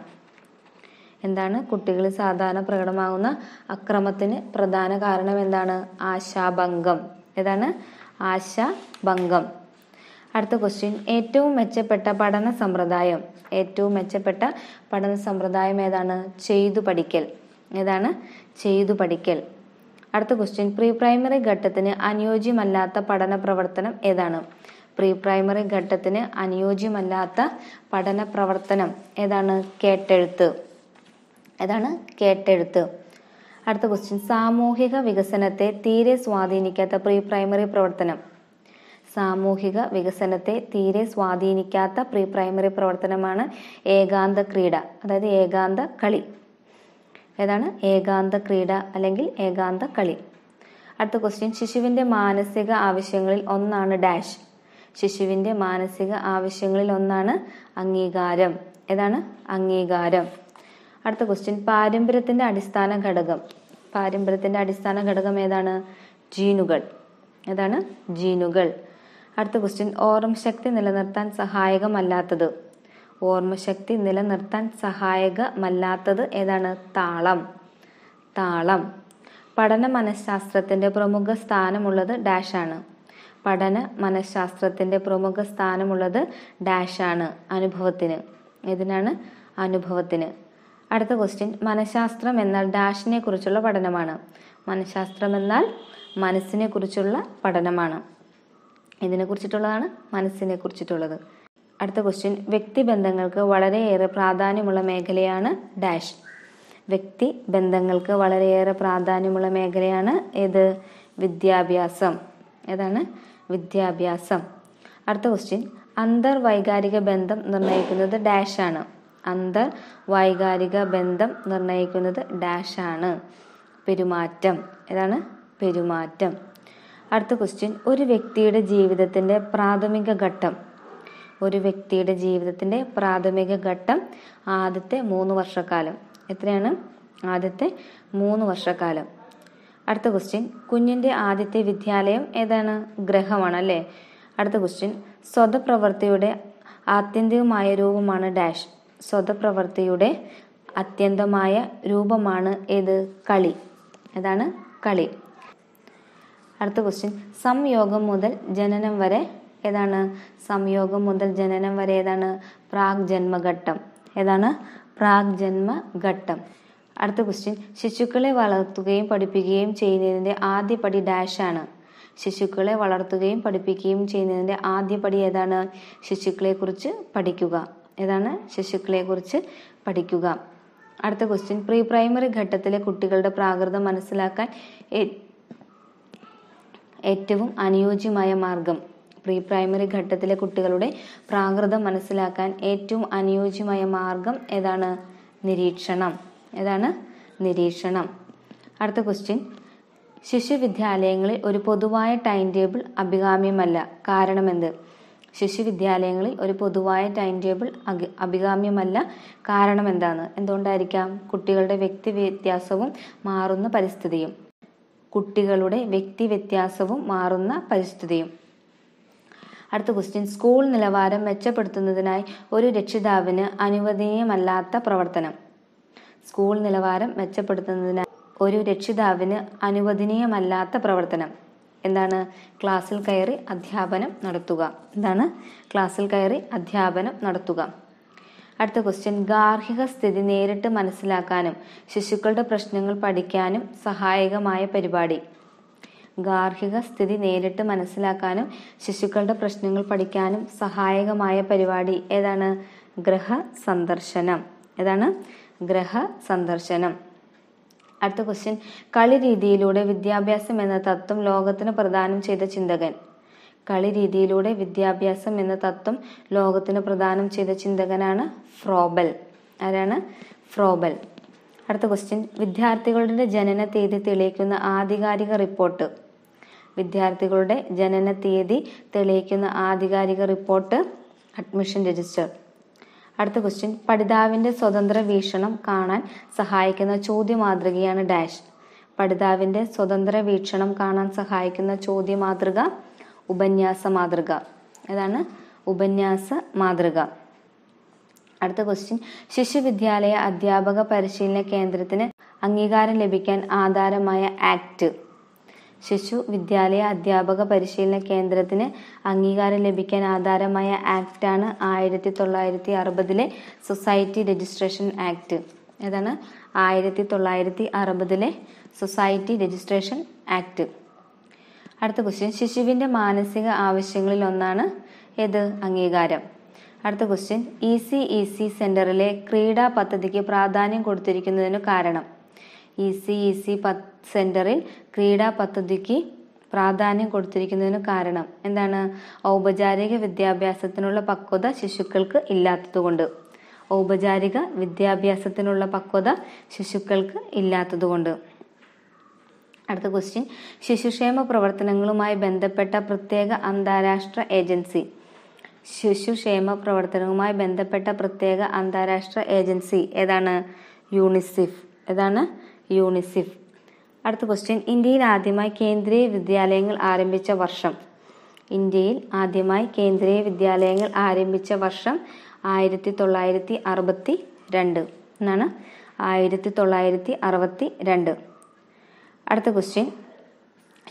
എന്താണ് കുട്ടികളിൽ സാധാരണ പ്രകടമാകുന്ന അക്രമത്തിന് പ്രധാന കാരണം എന്താണ് ആശാഭംഗം ഏതാണ് ആശാഭംഗം അടുത്ത ക്വസ്റ്റ്യൻ ഏറ്റവും മെച്ചപ്പെട്ട പഠന സമ്പ്രദായം ഏറ്റവും മെച്ചപ്പെട്ട പഠന സമ്പ്രദായം ഏതാണ് ചെയ്തു പഠിക്കൽ ഏതാണ് ചെയ്തു പഠിക്കൽ അടുത്ത ക്വസ്റ്റ്യൻ പ്രീ പ്രൈമറി ഘട്ടത്തിന് അനുയോജ്യമല്ലാത്ത പഠന പ്രവർത്തനം ഏതാണ് പ്രീ പ്രൈമറി ഘട്ടത്തിന് അനുയോജ്യമല്ലാത്ത പഠന പ്രവർത്തനം ഏതാണ് കേട്ടെഴുത്ത് ഏതാണ് കേട്ടെഴുത്ത് അടുത്ത ക്വസ്റ്റ്യൻ സാമൂഹിക വികസനത്തെ തീരെ സ്വാധീനിക്കാത്ത പ്രീ പ്രൈമറി പ്രവർത്തനം സാമൂഹിക വികസനത്തെ തീരെ സ്വാധീനിക്കാത്ത പ്രീ പ്രൈമറി പ്രവർത്തനമാണ് ഏകാന്ത ക്രീഡ അതായത് ഏകാന്ത കളി ഏതാണ് ഏകാന്ത ക്രീഡ അല്ലെങ്കിൽ ഏകാന്ത കളി അടുത്ത ക്വസ്റ്റ്യൻ ശിശുവിന്റെ മാനസിക ആവശ്യങ്ങളിൽ ഒന്നാണ് ഡാഷ് ശിശുവിന്റെ മാനസിക ആവശ്യങ്ങളിൽ ഒന്നാണ് അംഗീകാരം ഏതാണ് അംഗീകാരം അടുത്ത ക്വസ്റ്റ്യൻ പാരമ്പര്യത്തിന്റെ അടിസ്ഥാന ഘടകം പാരമ്പര്യത്തിന്റെ അടിസ്ഥാന ഘടകം ഏതാണ് ജീനുകൾ ഏതാണ് ജീനുകൾ അടുത്ത ക്വസ്റ്റ്യൻ ഓർമ്മ ശക്തി നിലനിർത്താൻ സഹായകമല്ലാത്തത് ഓർമ്മശക്തി നിലനിർത്താൻ സഹായകമല്ലാത്തത് ഏതാണ് താളം താളം പഠന മനഃശാസ്ത്രത്തിൻ്റെ പ്രമുഖ സ്ഥാനമുള്ളത് ഡാഷാണ് പഠന മനഃശാസ്ത്രത്തിൻ്റെ പ്രമുഖ സ്ഥാനമുള്ളത് ഡാഷാണ് അനുഭവത്തിന് ഇതിനാണ് അനുഭവത്തിന് അടുത്ത ക്വസ്റ്റ്യൻ മനഃശാസ്ത്രം എന്നാൽ ഡാഷിനെ കുറിച്ചുള്ള പഠനമാണ് മനഃശാസ്ത്രം എന്നാൽ മനസ്സിനെ കുറിച്ചുള്ള പഠനമാണ് ഇതിനെ കുറിച്ചിട്ടുള്ളതാണ് മനസ്സിനെ കുറിച്ചിട്ടുള്ളത് അടുത്ത ക്വസ്റ്റ്യൻ വ്യക്തിബന്ധങ്ങൾക്ക് വളരെയേറെ പ്രാധാന്യമുള്ള മേഖലയാണ് ഡാഷ് വ്യക്തി ബന്ധങ്ങൾക്ക് വളരെയേറെ പ്രാധാന്യമുള്ള മേഖലയാണ് ഏത് വിദ്യാഭ്യാസം ഏതാണ് വിദ്യാഭ്യാസം അടുത്ത ക്വസ്റ്റ്യൻ അന്തർവൈകാരിക ബന്ധം നിർണ്ണയിക്കുന്നത് ആണ് അന്തർ വൈകാരിക ബന്ധം നിർണ്ണയിക്കുന്നത് ഡാഷ് ആണ് പെരുമാറ്റം ഏതാണ് പെരുമാറ്റം അടുത്ത ക്വസ്റ്റ്യൻ ഒരു വ്യക്തിയുടെ ജീവിതത്തിൻ്റെ പ്രാഥമിക ഘട്ടം ഒരു വ്യക്തിയുടെ ജീവിതത്തിന്റെ പ്രാഥമിക ഘട്ടം ആദ്യത്തെ മൂന്ന് വർഷക്കാലം എത്രയാണ് ആദ്യത്തെ മൂന്ന് വർഷക്കാലം അടുത്ത ക്വസ്റ്റ്യൻ കുഞ്ഞിന്റെ ആദ്യത്തെ വിദ്യാലയം ഏതാണ് ഗ്രഹമാണ് അല്ലേ അടുത്ത ക്വസ്റ്റ്യൻ സ്വതപ്രവർത്തിയുടെ ആത്യന്തികമായ രൂപമാണ് ഡാഷ് സ്വതപ്രവർത്തിയുടെ അത്യന്തമായ രൂപമാണ് ഏത് കളി അതാണ് കളി അടുത്ത ക്വസ്റ്റ്യൻ സംയോഗം മുതൽ ജനനം വരെ ഏതാണ് സംയോഗം മുതൽ ജനനം വരെ ഏതാണ് പ്രാഗ് ജന്മഘട്ടം ഏതാണ് പ്രാഗ് ജന്മഘട്ടം അടുത്ത ക്വസ്റ്റ്യൻ ശിശുക്കളെ വളർത്തുകയും പഠിപ്പിക്കുകയും ചെയ്യുന്നതിൻ്റെ ആദ്യപടി ഡാഷാണ് ശിശുക്കളെ വളർത്തുകയും പഠിപ്പിക്കുകയും ചെയ്യുന്നതിൻ്റെ ആദ്യപടി ഏതാണ് ശിശുക്കളെക്കുറിച്ച് പഠിക്കുക ഏതാണ് ശിശുക്കളെക്കുറിച്ച് പഠിക്കുക അടുത്ത ക്വസ്റ്റ്യൻ പ്രീ പ്രൈമറി ഘട്ടത്തിലെ കുട്ടികളുടെ പ്രാകൃതം മനസ്സിലാക്കാൻ ഏറ്റവും അനുയോജ്യമായ മാർഗം പ്രീ പ്രൈമറി ഘട്ടത്തിലെ കുട്ടികളുടെ പ്രാകൃതം മനസ്സിലാക്കാൻ ഏറ്റവും അനുയോജ്യമായ മാർഗം ഏതാണ് നിരീക്ഷണം ഏതാണ് നിരീക്ഷണം അടുത്ത ക്വസ്റ്റ്യൻ ശിശുവിദ്യാലയങ്ങളിൽ ഒരു പൊതുവായ ടൈം ടേബിൾ അഭികാമ്യമല്ല കാരണം എന്ത് ശിശുവിദ്യാലയങ്ങളിൽ ഒരു പൊതുവായ ടൈം ടേബിൾ അഭികാമ്യമല്ല കാരണം എന്താണ് എന്തുകൊണ്ടായിരിക്കാം കുട്ടികളുടെ വ്യക്തി വ്യത്യാസവും മാറുന്ന പരിസ്ഥിതിയും കുട്ടികളുടെ വ്യക്തി വ്യത്യാസവും മാറുന്ന പരിസ്ഥിതിയും അടുത്ത ക്വസ്റ്റ്യൻ സ്കൂൾ നിലവാരം മെച്ചപ്പെടുത്തുന്നതിനായി ഒരു രക്ഷിതാവിന് അനുവദനീയമല്ലാത്ത പ്രവർത്തനം സ്കൂൾ നിലവാരം മെച്ചപ്പെടുത്തുന്നതിനായി ഒരു രക്ഷിതാവിന് അനുവദനീയമല്ലാത്ത പ്രവർത്തനം എന്താണ് ക്ലാസ്സിൽ കയറി അധ്യാപനം നടത്തുക എന്താണ് ക്ലാസ്സിൽ കയറി അധ്യാപനം നടത്തുക അടുത്ത ക്വസ്റ്റ്യൻ ഗാർഹിക സ്ഥിതി നേരിട്ട് മനസ്സിലാക്കാനും ശിശുക്കളുടെ പ്രശ്നങ്ങൾ പഠിക്കാനും സഹായകമായ പരിപാടി ഗാർഹിക സ്ഥിതി നേരിട്ട് മനസ്സിലാക്കാനും ശിശുക്കളുടെ പ്രശ്നങ്ങൾ പഠിക്കാനും സഹായകമായ പരിപാടി ഏതാണ് ഗ്രഹ സന്ദർശനം ഏതാണ് ഗ്രഹ സന്ദർശനം അടുത്ത ക്വസ്റ്റ്യൻ കളി രീതിയിലൂടെ വിദ്യാഭ്യാസം എന്ന തത്വം ലോകത്തിന് പ്രദാനം ചെയ്ത ചിന്തകൻ കളി രീതിയിലൂടെ വിദ്യാഭ്യാസം എന്ന തത്വം ലോകത്തിന് പ്രദാനം ചെയ്ത ചിന്തകനാണ് ഫ്രോബൽ ആരാണ് ഫ്രോബൽ അടുത്ത ക്വസ്റ്റ്യൻ വിദ്യാർത്ഥികളുടെ ജനന തീയതി തെളിയിക്കുന്ന ആധികാരിക റിപ്പോർട്ട് വിദ്യാർത്ഥികളുടെ ജനന തീയതി തെളിയിക്കുന്ന ആധികാരിക റിപ്പോർട്ട് അഡ്മിഷൻ രജിസ്റ്റർ അടുത്ത ക്വസ്റ്റ്യൻ പഠിതാവിൻ്റെ സ്വതന്ത്ര വീക്ഷണം കാണാൻ സഹായിക്കുന്ന ചോദ്യമാതൃകയാണ് ഡാഷ് പഠിതാവിൻ്റെ സ്വതന്ത്ര വീക്ഷണം കാണാൻ സഹായിക്കുന്ന ചോദ്യ മാതൃക ഉപന്യാസ മാതൃക ഏതാണ് ഉപന്യാസ മാതൃക അടുത്ത ക്വസ്റ്റ്യൻ ശിശുവിദ്യാലയ അധ്യാപക പരിശീലന കേന്ദ്രത്തിന് അംഗീകാരം ലഭിക്കാൻ ആധാരമായ ആക്ട് ശിശു വിദ്യാലയ അധ്യാപക പരിശീലന കേന്ദ്രത്തിന് അംഗീകാരം ലഭിക്കാൻ ആധാരമായ ആക്റ്റാണ് ആയിരത്തി തൊള്ളായിരത്തി അറുപതിലെ സൊസൈറ്റി രജിസ്ട്രേഷൻ ആക്ട് ഏതാണ് ആയിരത്തി തൊള്ളായിരത്തി അറുപതിലെ സൊസൈറ്റി രജിസ്ട്രേഷൻ ആക്ട് അടുത്ത ക്വസ്റ്റ്യൻ ശിശുവിൻ്റെ മാനസിക ആവശ്യങ്ങളിൽ ഒന്നാണ് ഏത് അംഗീകാരം അടുത്ത question E C E C സെൻ്ററിലെ ക്രീഡാ പദ്ധതിക്ക് പ്രാധാന്യം കൊടുത്തിരിക്കുന്നതിന് കാരണം ഇ സി ഇ സി സെന്ററിൽ ക്രീഡാ പദ്ധതിക്ക് പ്രാധാന്യം കൊടുത്തിരിക്കുന്നതിന് കാരണം എന്താണ് ഔപചാരിക വിദ്യാഭ്യാസത്തിനുള്ള പക്വത ശിശുക്കൾക്ക് ഇല്ലാത്തതുകൊണ്ട് ഔപചാരിക വിദ്യാഭ്യാസത്തിനുള്ള പക്വത ശിശുക്കൾക്ക് ഇല്ലാത്തതുകൊണ്ട് അടുത്ത ക്വസ്റ്റ്യൻ ശിശുക്ഷേമ പ്രവർത്തനങ്ങളുമായി ബന്ധപ്പെട്ട പ്രത്യേക അന്താരാഷ്ട്ര ഏജൻസി ശിശുക്ഷേമ പ്രവർത്തനവുമായി ബന്ധപ്പെട്ട പ്രത്യേക അന്താരാഷ്ട്ര ഏജൻസി ഏതാണ് യൂണിസെഫ് ഏതാണ് യൂണിസെഫ് അടുത്ത ക്വസ്റ്റ്യൻ ഇന്ത്യയിൽ ആദ്യമായി കേന്ദ്രീയ വിദ്യാലയങ്ങൾ ആരംഭിച്ച വർഷം ഇന്ത്യയിൽ ആദ്യമായി കേന്ദ്രീയ വിദ്യാലയങ്ങൾ ആരംഭിച്ച വർഷം ആയിരത്തി തൊള്ളായിരത്തി അറുപത്തി രണ്ട് എന്നാണ് ആയിരത്തി തൊള്ളായിരത്തി അറുപത്തി രണ്ട് അടുത്ത ക്വസ്റ്റ്യൻ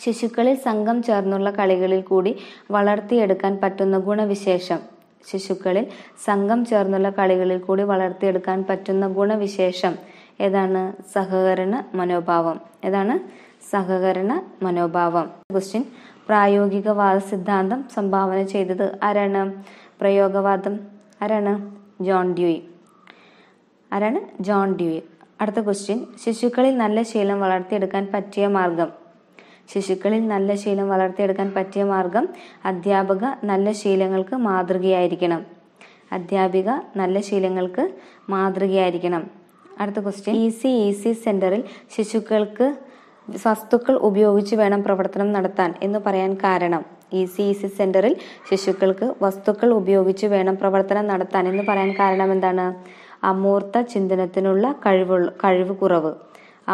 ശിശുക്കളിൽ സംഘം ചേർന്നുള്ള കളികളിൽ കൂടി വളർത്തിയെടുക്കാൻ പറ്റുന്ന ഗുണവിശേഷം ശിശുക്കളിൽ സംഘം ചേർന്നുള്ള കളികളിൽ കൂടി വളർത്തിയെടുക്കാൻ പറ്റുന്ന ഗുണവിശേഷം ഏതാണ് സഹകരണ മനോഭാവം ഏതാണ് സഹകരണ മനോഭാവം ക്വസ്റ്റ്യൻ പ്രായോഗികവാദ സിദ്ധാന്തം സംഭാവന ചെയ്തത് ആരാണ് പ്രയോഗവാദം ആരാണ് ജോൺ ഡ്യൂയി ആരാണ് ജോൺ ഡ്യൂയി അടുത്ത ക്വസ്റ്റ്യൻ ശിശുക്കളിൽ നല്ല ശീലം വളർത്തിയെടുക്കാൻ പറ്റിയ മാർഗം ശിശുക്കളിൽ നല്ല ശീലം വളർത്തിയെടുക്കാൻ പറ്റിയ മാർഗം അധ്യാപക നല്ല ശീലങ്ങൾക്ക് മാതൃകയായിരിക്കണം അധ്യാപിക നല്ല ശീലങ്ങൾക്ക് മാതൃകയായിരിക്കണം അടുത്ത ക്വസ്റ്റ്യൻ ഇ സി സെന്ററിൽ ശിശുക്കൾക്ക് വസ്തുക്കൾ ഉപയോഗിച്ച് വേണം പ്രവർത്തനം നടത്താൻ എന്ന് പറയാൻ കാരണം ഇ സി സെന്ററിൽ ശിശുക്കൾക്ക് വസ്തുക്കൾ ഉപയോഗിച്ച് വേണം പ്രവർത്തനം നടത്താൻ എന്ന് പറയാൻ കാരണം എന്താണ് അമൂർത്ത ചിന്തനത്തിനുള്ള കഴിവ് കഴിവ് കുറവ്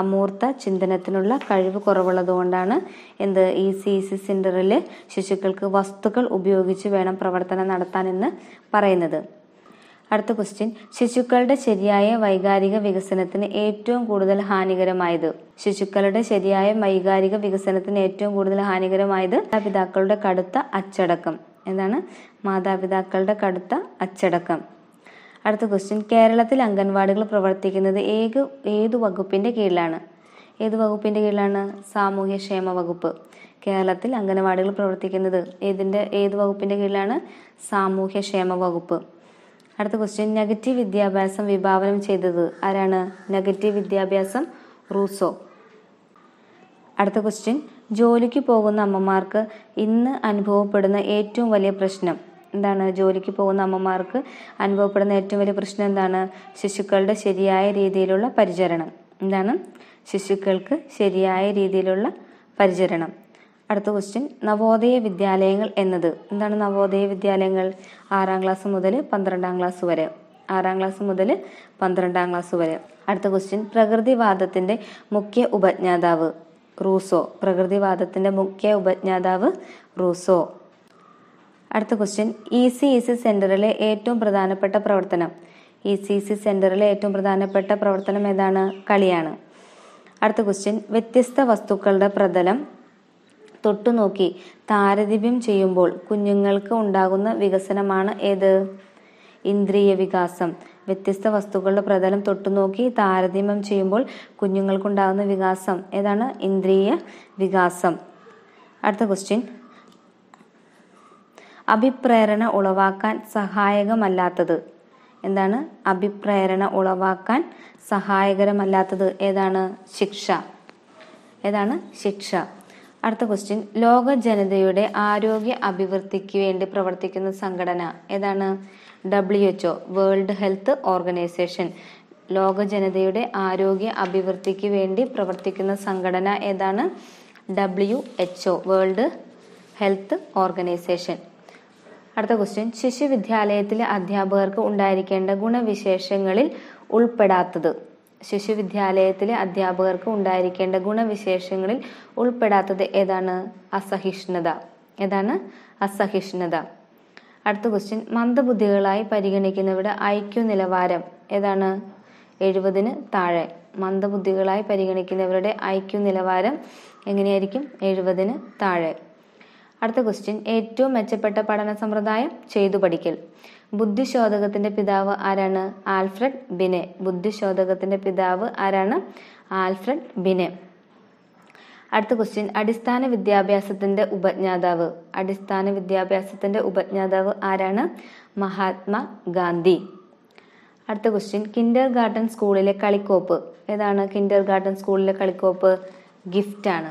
അമൂർത്ത ചിന്തനത്തിനുള്ള കഴിവ് കുറവുള്ളതുകൊണ്ടാണ് എന്ത് ഇ സി സി സെൻ്ററിൽ ശിശുക്കൾക്ക് വസ്തുക്കൾ ഉപയോഗിച്ച് വേണം പ്രവർത്തനം നടത്താൻ എന്ന് പറയുന്നത് അടുത്ത ക്വസ്റ്റ്യൻ ശിശുക്കളുടെ ശരിയായ വൈകാരിക വികസനത്തിന് ഏറ്റവും കൂടുതൽ ഹാനികരമായത് ശിശുക്കളുടെ ശരിയായ വൈകാരിക വികസനത്തിന് ഏറ്റവും കൂടുതൽ ഹാനികരമായത് മാതാപിതാക്കളുടെ കടുത്ത അച്ചടക്കം എന്താണ് മാതാപിതാക്കളുടെ കടുത്ത അച്ചടക്കം അടുത്ത ക്വസ്റ്റ്യൻ കേരളത്തിൽ അംഗൻവാടികൾ പ്രവർത്തിക്കുന്നത് ഏക ഏത് വകുപ്പിന്റെ കീഴിലാണ് ഏത് വകുപ്പിന്റെ കീഴിലാണ് സാമൂഹ്യക്ഷേമ വകുപ്പ് കേരളത്തിൽ അംഗനവാടികൾ പ്രവർത്തിക്കുന്നത് ഏതിൻ്റെ ഏത് വകുപ്പിന്റെ കീഴിലാണ് സാമൂഹ്യക്ഷേമ വകുപ്പ് അടുത്ത ക്വസ്റ്റ്യൻ നെഗറ്റീവ് വിദ്യാഭ്യാസം വിഭാവനം ചെയ്തത് ആരാണ് നെഗറ്റീവ് വിദ്യാഭ്യാസം റൂസോ അടുത്ത ക്വസ്റ്റ്യൻ ജോലിക്ക് പോകുന്ന അമ്മമാർക്ക് ഇന്ന് അനുഭവപ്പെടുന്ന ഏറ്റവും വലിയ പ്രശ്നം എന്താണ് ജോലിക്ക് പോകുന്ന അമ്മമാർക്ക് അനുഭവപ്പെടുന്ന ഏറ്റവും വലിയ പ്രശ്നം എന്താണ് ശിശുക്കളുടെ ശരിയായ രീതിയിലുള്ള പരിചരണം എന്താണ് ശിശുക്കൾക്ക് ശരിയായ രീതിയിലുള്ള പരിചരണം അടുത്ത ക്വസ്റ്റ്യൻ നവോദയ വിദ്യാലയങ്ങൾ എന്നത് എന്താണ് നവോദയ വിദ്യാലയങ്ങൾ ആറാം ക്ലാസ് മുതൽ പന്ത്രണ്ടാം ക്ലാസ് വരെ ആറാം ക്ലാസ് മുതൽ പന്ത്രണ്ടാം ക്ലാസ് വരെ അടുത്ത ക്വസ്റ്റ്യൻ പ്രകൃതിവാദത്തിന്റെ മുഖ്യ ഉപജ്ഞാതാവ് റൂസോ പ്രകൃതിവാദത്തിന്റെ മുഖ്യ ഉപജ്ഞാതാവ് റൂസോ അടുത്ത question E C E C സെന്ററിലെ ഏറ്റവും പ്രധാനപ്പെട്ട പ്രവർത്തനം ഇ സി സി സെന്ററിലെ ഏറ്റവും പ്രധാനപ്പെട്ട പ്രവർത്തനം ഏതാണ് കളിയാണ് അടുത്ത ക്വസ്റ്റ്യൻ വ്യത്യസ്ത വസ്തുക്കളുടെ പ്രതലം തൊട്ടുനോക്കി താരതമ്യം ചെയ്യുമ്പോൾ കുഞ്ഞുങ്ങൾക്ക് ഉണ്ടാകുന്ന വികസനമാണ് ഏത് ഇന്ദ്രിയ വികാസം വ്യത്യസ്ത വസ്തുക്കളുടെ പ്രതലം തൊട്ടുനോക്കി താരതമ്യം ചെയ്യുമ്പോൾ കുഞ്ഞുങ്ങൾക്കുണ്ടാകുന്ന വികാസം ഏതാണ് ഇന്ദ്രിയ വികാസം അടുത്ത ക്വസ്റ്റ്യൻ അഭിപ്രേരണ ഉളവാക്കാൻ സഹായകമല്ലാത്തത് എന്താണ് അഭിപ്രേരണ ഉളവാക്കാൻ സഹായകരമല്ലാത്തത് ഏതാണ് ശിക്ഷ ഏതാണ് ശിക്ഷ അടുത്ത ക്വസ്റ്റ്യൻ ലോക ജനതയുടെ ആരോഗ്യ അഭിവൃദ്ധിക്ക് വേണ്ടി പ്രവർത്തിക്കുന്ന സംഘടന ഏതാണ് W H O world health organisation ലോക ജനതയുടെ ആരോഗ്യ അഭിവൃദ്ധിക്ക് വേണ്ടി പ്രവർത്തിക്കുന്ന സംഘടന ഏതാണ് W H world health organisation അടുത്ത ക്വസ്റ്റ്യൻ ശിശുവിദ്യാലയത്തിലെ അധ്യാപകർക്ക് ഉണ്ടായിരിക്കേണ്ട ഗുണവിശേഷങ്ങളിൽ ഉൾപ്പെടാത്തത് ശിശുവിദ്യാലയത്തിലെ അധ്യാപകർക്ക് ഉണ്ടായിരിക്കേണ്ട ഗുണവിശേഷങ്ങളിൽ ഉൾപ്പെടാത്തത് ഏതാണ് അസഹിഷ്ണുത ഏതാണ് അസഹിഷ്ണുത അടുത്ത ക്വസ്റ്റ്യൻ മന്ദബുദ്ധികളായി പരിഗണിക്കുന്നവരുടെ ഐക്യു നിലവാരം ഏതാണ് എഴുപതിന് താഴെ മന്ദബുദ്ധികളായി പരിഗണിക്കുന്നവരുടെ ഐക്യു നിലവാരം എങ്ങനെയായിരിക്കും എഴുപതിന് താഴെ അടുത്ത ക്വസ്റ്റ്യൻ ഏറ്റവും മെച്ചപ്പെട്ട പഠന സമ്പ്രദായം ചെയ്തു പഠിക്കൽ ബുദ്ധിശോധകത്തിന്റെ പിതാവ് ആരാണ് ആൽഫ്രഡ് ബിനെ ബുദ്ധിശോധകത്തിന്റെ പിതാവ് ആരാണ് ആൽഫ്രഡ് ബിനെ അടുത്ത ക്വസ്റ്റ്യൻ അടിസ്ഥാന വിദ്യാഭ്യാസത്തിന്റെ ഉപജ്ഞാതാവ് അടിസ്ഥാന വിദ്യാഭ്യാസത്തിന്റെ ഉപജ്ഞാതാവ് ആരാണ് മഹാത്മാ ഗാന്ധി അടുത്ത ക്വസ്റ്റ്യൻ കിൻഡർ ഗാർഡൻ സ്കൂളിലെ കളിക്കോപ്പ് ഏതാണ് കിൻഡർ ഗാർഡൻ സ്കൂളിലെ കളിക്കോപ്പ് ഗിഫ്റ്റ് ആണ്